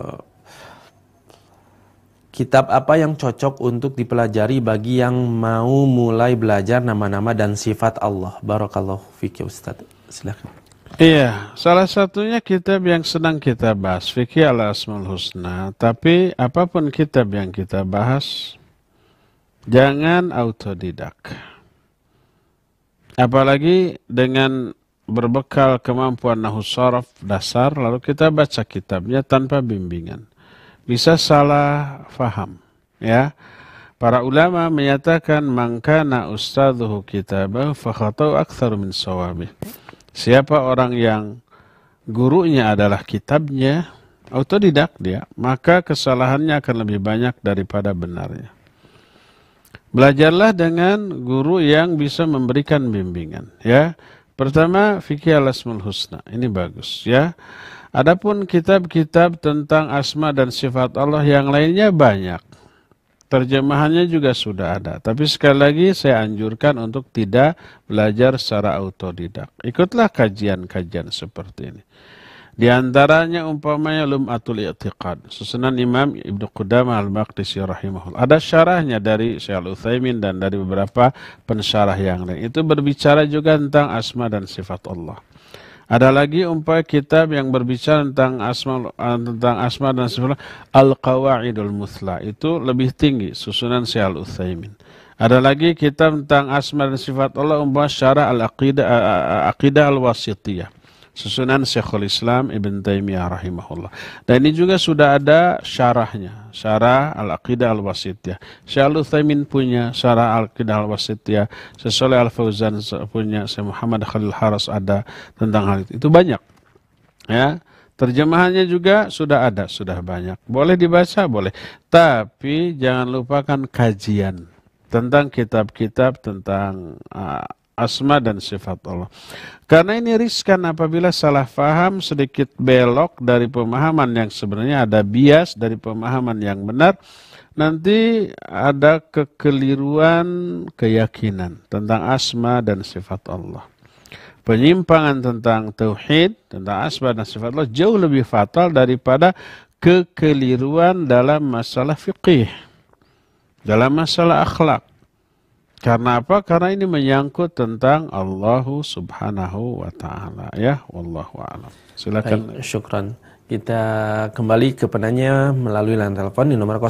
Kitab apa yang cocok untuk dipelajari bagi yang mau mulai belajar nama-nama dan sifat Allah? Barakallahu fikih Ustaz. Silakan. Iya, salah satunya kitab yang sedang kita bahas, Fikih al-Asmaul Husna. Tapi apapun kitab yang kita bahas, jangan autodidak. Apalagi dengan berbekal kemampuan nahusorof dasar, lalu kita baca kitabnya tanpa bimbingan bisa salah faham ya para ulama menyatakan mangkana ustadzuhu kitabah fakhatau akthar min sawabih siapa orang yang gurunya adalah kitabnya autodidak dia maka kesalahannya akan lebih banyak daripada benarnya belajarlah dengan guru yang bisa memberikan bimbingan ya pertama fikih al-asmul husna ini bagus ya Adapun kitab-kitab tentang asma dan sifat Allah yang lainnya banyak. Terjemahannya juga sudah ada. Tapi sekali lagi saya anjurkan untuk tidak belajar secara autodidak. Ikutlah kajian-kajian seperti ini. Di antaranya umpamanya Lum'atul I'tiqad, susunan Imam Ibnu Qudamah Al-Maqdisi rahimahullah. Ada syarahnya dari Syekh al uthaymin dan dari beberapa pensyarah yang lain. Itu berbicara juga tentang asma dan sifat Allah. Ada lagi umpah kitab yang berbicara tentang asma eh, tentang asma dan sifat Al-Qawaidul Muthla. Itu lebih tinggi susunan Syekh al Ada lagi kitab tentang asma dan sifat Allah umpah syarah Al-Aqidah eh, eh, Al-Wasithiyah susunan Syekhul Islam Ibn Taimiyah rahimahullah. Dan ini juga sudah ada syarahnya, syarah Al-Aqidah Al-Wasitiyah. Syaikhul Ta'imin punya syarah Al-Aqidah Al-Wasitiyah, Syekh Al-Fauzan punya, Syekh Muhammad Khalil Haras ada tentang hal itu. Itu banyak. Ya. Terjemahannya juga sudah ada, sudah banyak. Boleh dibaca, boleh. Tapi jangan lupakan kajian tentang kitab-kitab tentang ah, asma dan sifat Allah. Karena ini riskan apabila salah faham sedikit belok dari pemahaman yang sebenarnya ada bias dari pemahaman yang benar, nanti ada kekeliruan keyakinan tentang asma dan sifat Allah. Penyimpangan tentang tauhid, tentang asma dan sifat Allah jauh lebih fatal daripada kekeliruan dalam masalah fikih, dalam masalah akhlak karena apa? Karena ini menyangkut tentang Allah Subhanahu wa taala ya. Wallahu a'lam. Silakan. Baik, syukran. Kita kembali ke penanya melalui line telepon di nomor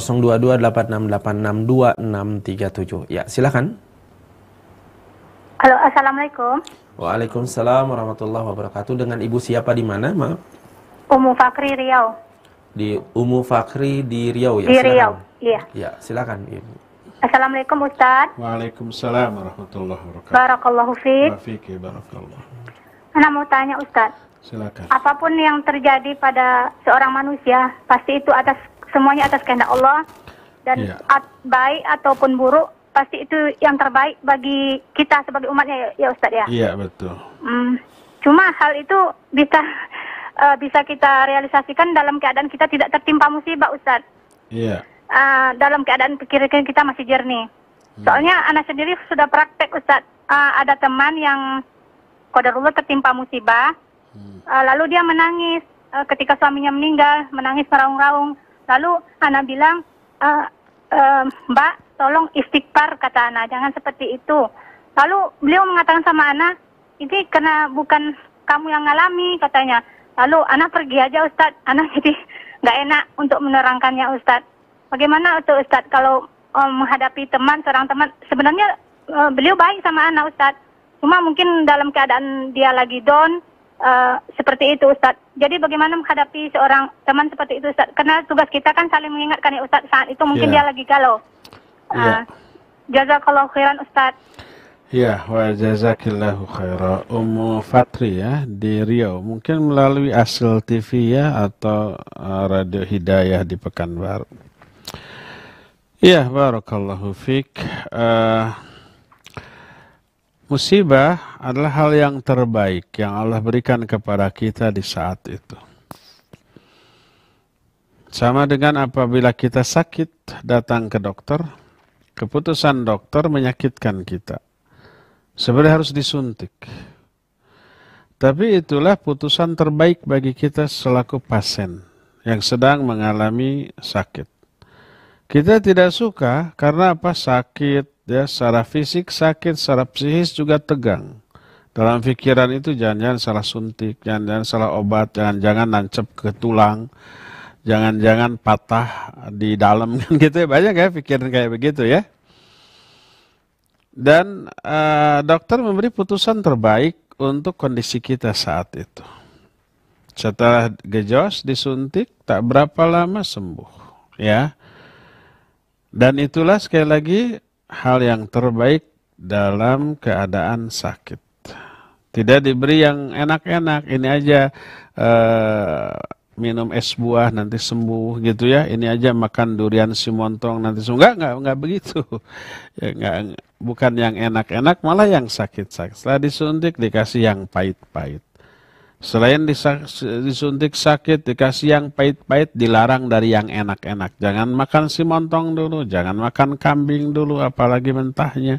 0228686267. Ya, silakan. Halo, Assalamualaikum. Waalaikumsalam warahmatullahi wabarakatuh. Dengan Ibu siapa di mana, Ma? Umu Fakri Riau. Di Umu Fakri di Riau ya. Di Riau, iya. Ya, silakan Ibu. Assalamualaikum Ustaz. Waalaikumsalam warahmatullahi wabarakatuh. Barakallahu fiik. Fiki ya, barakallah. Anak mau tanya Ustaz. Silakan. Apapun yang terjadi pada seorang manusia, pasti itu atas semuanya atas kehendak Allah dan ya. at, baik ataupun buruk pasti itu yang terbaik bagi kita sebagai umatnya ya, ya Ustaz ya. Iya, betul. Hmm. Cuma hal itu bisa uh, bisa kita realisasikan dalam keadaan kita tidak tertimpa musibah Ustaz. Iya uh, dalam keadaan pikiran kita masih jernih. Hmm. Soalnya anak sendiri sudah praktek Ustaz, uh, ada teman yang kodarullah tertimpa musibah, hmm. uh, lalu dia menangis uh, ketika suaminya meninggal, menangis meraung-raung. Lalu anak bilang, uh, uh, Mbak, tolong istighfar kata anak, jangan seperti itu. Lalu beliau mengatakan sama anak, ini karena bukan kamu yang ngalami katanya. Lalu anak pergi aja Ustadz, anak jadi nggak enak untuk menerangkannya Ustadz. Bagaimana untuk Ustadz kalau um, menghadapi teman, seorang teman, sebenarnya uh, beliau baik sama anak Ustadz. Cuma mungkin dalam keadaan dia lagi down, uh, seperti itu Ustadz. Jadi bagaimana menghadapi seorang teman seperti itu Ustadz? Karena tugas kita kan saling mengingatkan ya Ustadz, saat itu mungkin yeah. dia lagi galau. Uh, iya. yeah. Jazakallah khairan Ustadz. Ya, wa jazakillahu khaira. Ummu Fatri ya di Riau. Mungkin melalui Asil TV ya atau uh, Radio Hidayah di Pekanbaru. Ya, barakallahu fik Uh, musibah adalah hal yang terbaik yang Allah berikan kepada kita di saat itu. Sama dengan apabila kita sakit, datang ke dokter, keputusan dokter menyakitkan kita. Sebenarnya harus disuntik. Tapi itulah putusan terbaik bagi kita selaku pasien yang sedang mengalami sakit. Kita tidak suka karena apa? Sakit ya, secara fisik sakit, secara psikis juga tegang. Dalam pikiran itu jangan-jangan salah suntik, jangan-jangan salah obat, jangan-jangan nancep ke tulang, jangan-jangan patah di dalam kan gitu ya. Banyak ya pikiran kayak begitu ya. Dan uh, dokter memberi putusan terbaik untuk kondisi kita saat itu. Setelah gejos disuntik tak berapa lama sembuh ya. Dan itulah sekali lagi hal yang terbaik dalam keadaan sakit. Tidak diberi yang enak-enak, ini aja eh, minum es buah nanti sembuh gitu ya, ini aja makan durian si montong nanti sembuh. Enggak, enggak, enggak begitu. Ya, enggak, bukan yang enak-enak, malah yang sakit-sakit. Setelah disuntik dikasih yang pahit-pahit. Selain disuntik sakit, dikasih yang pahit-pahit, dilarang dari yang enak-enak. Jangan makan si montong dulu, jangan makan kambing dulu, apalagi mentahnya.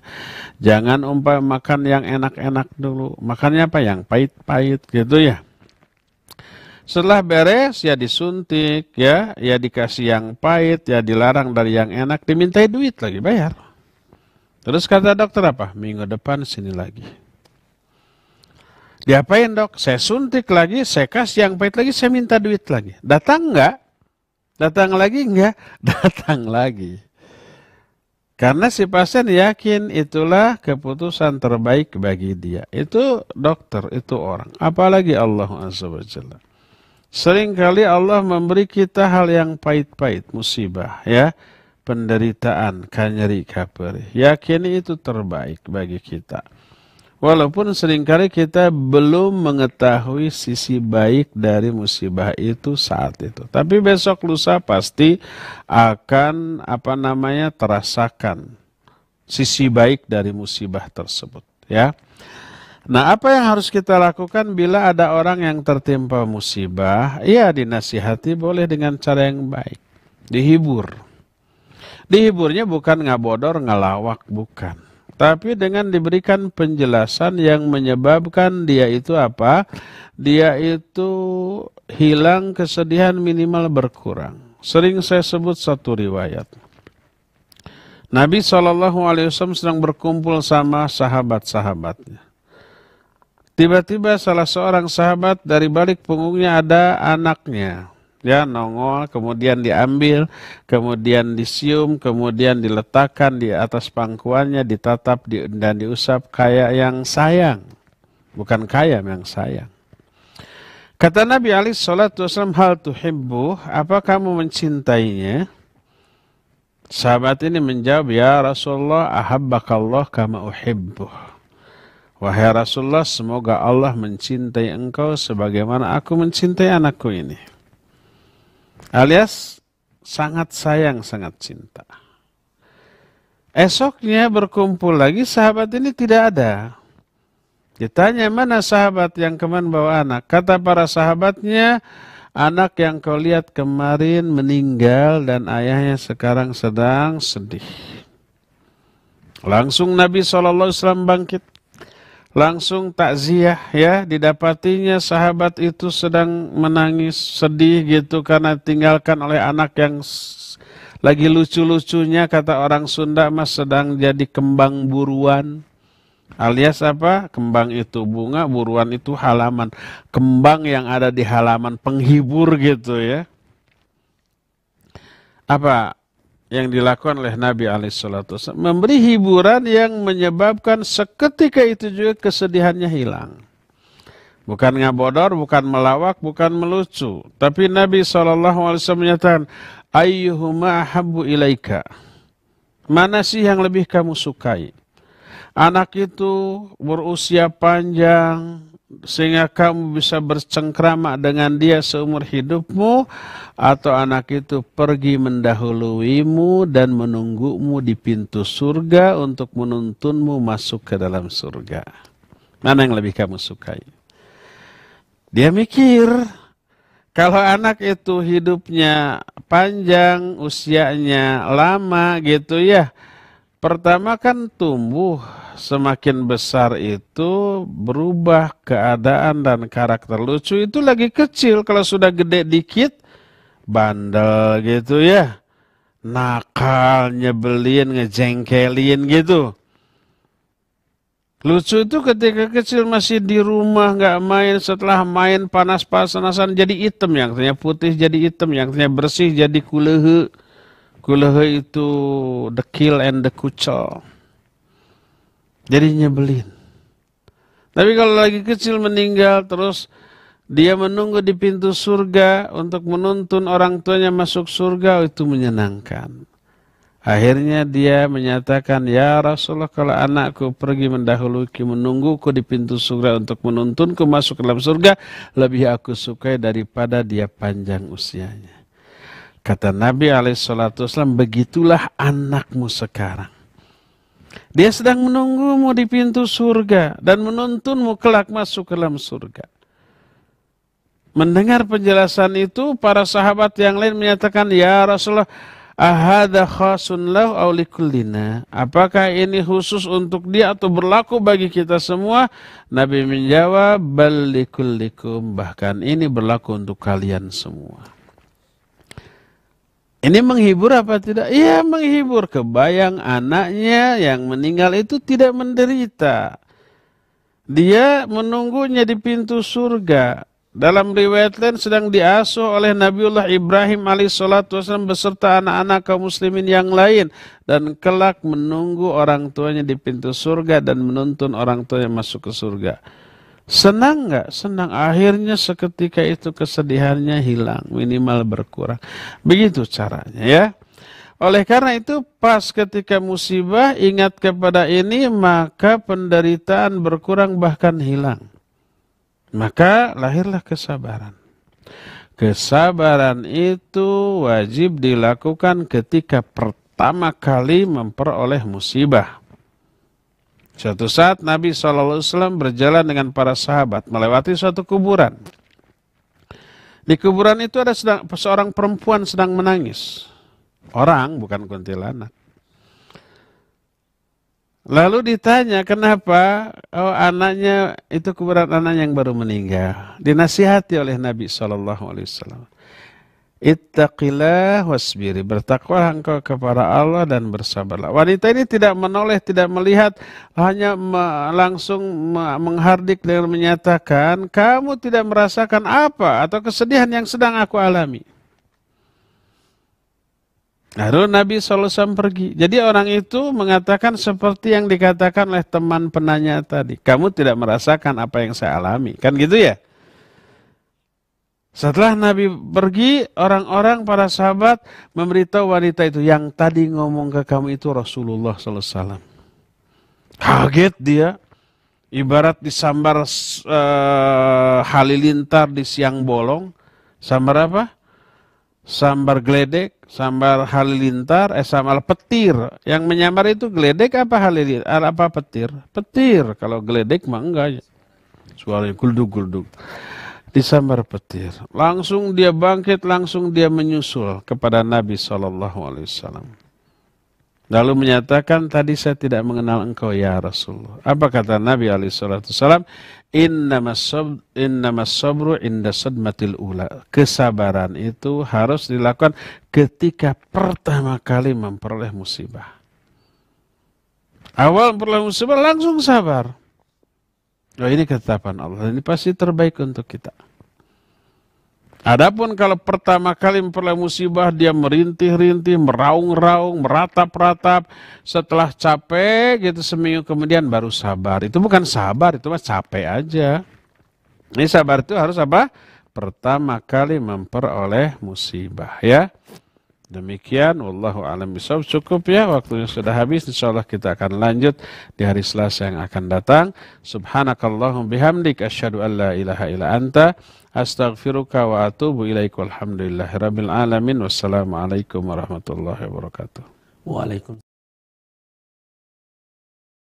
Jangan umpah makan yang enak-enak dulu. Makannya apa? Yang pahit-pahit gitu ya. Setelah beres, ya disuntik, ya, ya dikasih yang pahit, ya dilarang dari yang enak, dimintai duit lagi, bayar. Terus kata dokter apa? Minggu depan sini lagi. Diapain dok? Saya suntik lagi, saya kasih yang pahit lagi, saya minta duit lagi. Datang nggak? Datang lagi nggak? Datang lagi. Karena si pasien yakin itulah keputusan terbaik bagi dia. Itu dokter, itu orang. Apalagi Allah SWT. wa Seringkali Allah memberi kita hal yang pahit-pahit, musibah ya. Penderitaan, kanyeri, kaperi. Yakini itu terbaik bagi kita. Walaupun seringkali kita belum mengetahui sisi baik dari musibah itu saat itu. Tapi besok lusa pasti akan apa namanya terasakan sisi baik dari musibah tersebut ya. Nah, apa yang harus kita lakukan bila ada orang yang tertimpa musibah? Ya, dinasihati boleh dengan cara yang baik. Dihibur. Dihiburnya bukan ngabodor, ngelawak, bukan tapi dengan diberikan penjelasan yang menyebabkan dia itu apa? Dia itu hilang kesedihan minimal berkurang. Sering saya sebut satu riwayat. Nabi Shallallahu Alaihi Wasallam sedang berkumpul sama sahabat-sahabatnya. Tiba-tiba salah seorang sahabat dari balik punggungnya ada anaknya ya nongol kemudian diambil kemudian disium kemudian diletakkan di atas pangkuannya ditatap di, dan diusap kayak yang sayang bukan kaya yang sayang kata Nabi Ali salatu Wasallam hal tuhibbu apa kamu mencintainya sahabat ini menjawab ya Rasulullah ahabbakallah kama uhibbu Wahai Rasulullah, semoga Allah mencintai engkau sebagaimana aku mencintai anakku ini. Alias sangat sayang, sangat cinta. Esoknya berkumpul lagi sahabat ini tidak ada. Ditanya mana sahabat yang kemarin bawa anak? Kata para sahabatnya, anak yang kau lihat kemarin meninggal dan ayahnya sekarang sedang sedih. Langsung Nabi SAW bangkit langsung takziah ya didapatinya sahabat itu sedang menangis sedih gitu karena tinggalkan oleh anak yang lagi lucu-lucunya kata orang Sunda mas sedang jadi kembang buruan alias apa kembang itu bunga buruan itu halaman kembang yang ada di halaman penghibur gitu ya apa yang dilakukan oleh Nabi alaihissalatu memberi hiburan yang menyebabkan seketika itu juga kesedihannya hilang. Bukan ngabodor, bukan melawak, bukan melucu. Tapi Nabi Alaihi Wasallam menyatakan, Ayyuhuma habu ilaika. Mana sih yang lebih kamu sukai? Anak itu berusia panjang, sehingga kamu bisa bercengkrama dengan dia seumur hidupmu atau anak itu pergi mendahuluimu dan menunggumu di pintu surga untuk menuntunmu masuk ke dalam surga. Mana yang lebih kamu sukai? Dia mikir, kalau anak itu hidupnya panjang, usianya lama gitu ya. Pertama kan tumbuh semakin besar itu berubah keadaan dan karakter lucu itu lagi kecil kalau sudah gede dikit bandel gitu ya nakal nyebelin ngejengkelin gitu lucu itu ketika kecil masih di rumah nggak main setelah main panas-panasan jadi hitam yang ternyata putih jadi hitam yang ternyata bersih jadi kulehe kulehe itu the kill and the kucel jadi nyebelin. Tapi kalau lagi kecil meninggal terus dia menunggu di pintu surga untuk menuntun orang tuanya masuk surga itu menyenangkan. Akhirnya dia menyatakan, Ya Rasulullah kalau anakku pergi mendahului, menungguku di pintu surga untuk menuntunku masuk ke dalam surga, lebih aku sukai daripada dia panjang usianya. Kata Nabi alaihissalam, begitulah anakmu sekarang. Dia sedang menunggumu di pintu surga dan menuntunmu kelak masuk ke dalam surga. Mendengar penjelasan itu, para sahabat yang lain menyatakan, Ya Rasulullah, ahada khasun lahu awlikullina. Apakah ini khusus untuk dia atau berlaku bagi kita semua? Nabi menjawab, Balikullikum. Bahkan ini berlaku untuk kalian semua. Ini menghibur apa tidak? Iya menghibur. Kebayang anaknya yang meninggal itu tidak menderita. Dia menunggunya di pintu surga. Dalam riwayat lain sedang diasuh oleh Nabiullah Ibrahim alaihissalam beserta anak-anak kaum muslimin yang lain. Dan kelak menunggu orang tuanya di pintu surga dan menuntun orang tuanya masuk ke surga. Senang nggak? Senang. Akhirnya seketika itu kesedihannya hilang, minimal berkurang. Begitu caranya ya. Oleh karena itu pas ketika musibah ingat kepada ini maka penderitaan berkurang bahkan hilang. Maka lahirlah kesabaran. Kesabaran itu wajib dilakukan ketika pertama kali memperoleh musibah. Suatu saat Nabi SAW berjalan dengan para sahabat melewati suatu kuburan. Di kuburan itu ada sedang, seorang perempuan sedang menangis. Orang, bukan kuntilanak. Lalu ditanya kenapa oh, anaknya itu kuburan anak yang baru meninggal. Dinasihati oleh Nabi Shallallahu Alaihi Wasallam. Ittaqillah wasbiri. Bertakwalah engkau kepada Allah dan bersabarlah. Wanita ini tidak menoleh, tidak melihat, hanya langsung menghardik dengan menyatakan, kamu tidak merasakan apa atau kesedihan yang sedang aku alami. Lalu Nabi SAW pergi. Jadi orang itu mengatakan seperti yang dikatakan oleh teman penanya tadi. Kamu tidak merasakan apa yang saya alami. Kan gitu ya? Setelah Nabi pergi, orang-orang para sahabat memberitahu wanita itu yang tadi ngomong ke kamu itu Rasulullah SAW. Kaget dia, ibarat disambar uh, halilintar di siang bolong, sambar apa? Sambar geledek, sambar halilintar, eh sambar petir. Yang menyambar itu geledek apa halilintar? Eh, apa petir? Petir. Kalau geledek mah enggak. Suaranya gulduk-gulduk disambar petir. Langsung dia bangkit, langsung dia menyusul kepada Nabi Shallallahu Alaihi Wasallam. Lalu menyatakan tadi saya tidak mengenal engkau ya Rasulullah. Apa kata Nabi Alaihi Wasallam? inda sadmatil ula. Kesabaran itu harus dilakukan ketika pertama kali memperoleh musibah. Awal memperoleh musibah langsung sabar. Oh ini ketetapan Allah. Ini pasti terbaik untuk kita. Adapun kalau pertama kali memperoleh musibah dia merintih-rintih, meraung-raung, meratap-ratap, setelah capek gitu seminggu kemudian baru sabar. Itu bukan sabar, itu mah capek aja. Ini sabar itu harus apa? Pertama kali memperoleh musibah ya. Demikian, wallahu alam bisawab. Cukup ya, waktunya sudah habis. Insya Allah kita akan lanjut di hari Selasa yang akan datang. Subhanakallahum bihamdik. Asyadu an la ilaha ila anta. Astaghfiruka wa atubu ilaikum. Alhamdulillahi rabbil alamin. Wassalamualaikum warahmatullahi wabarakatuh. Waalaikumsalam.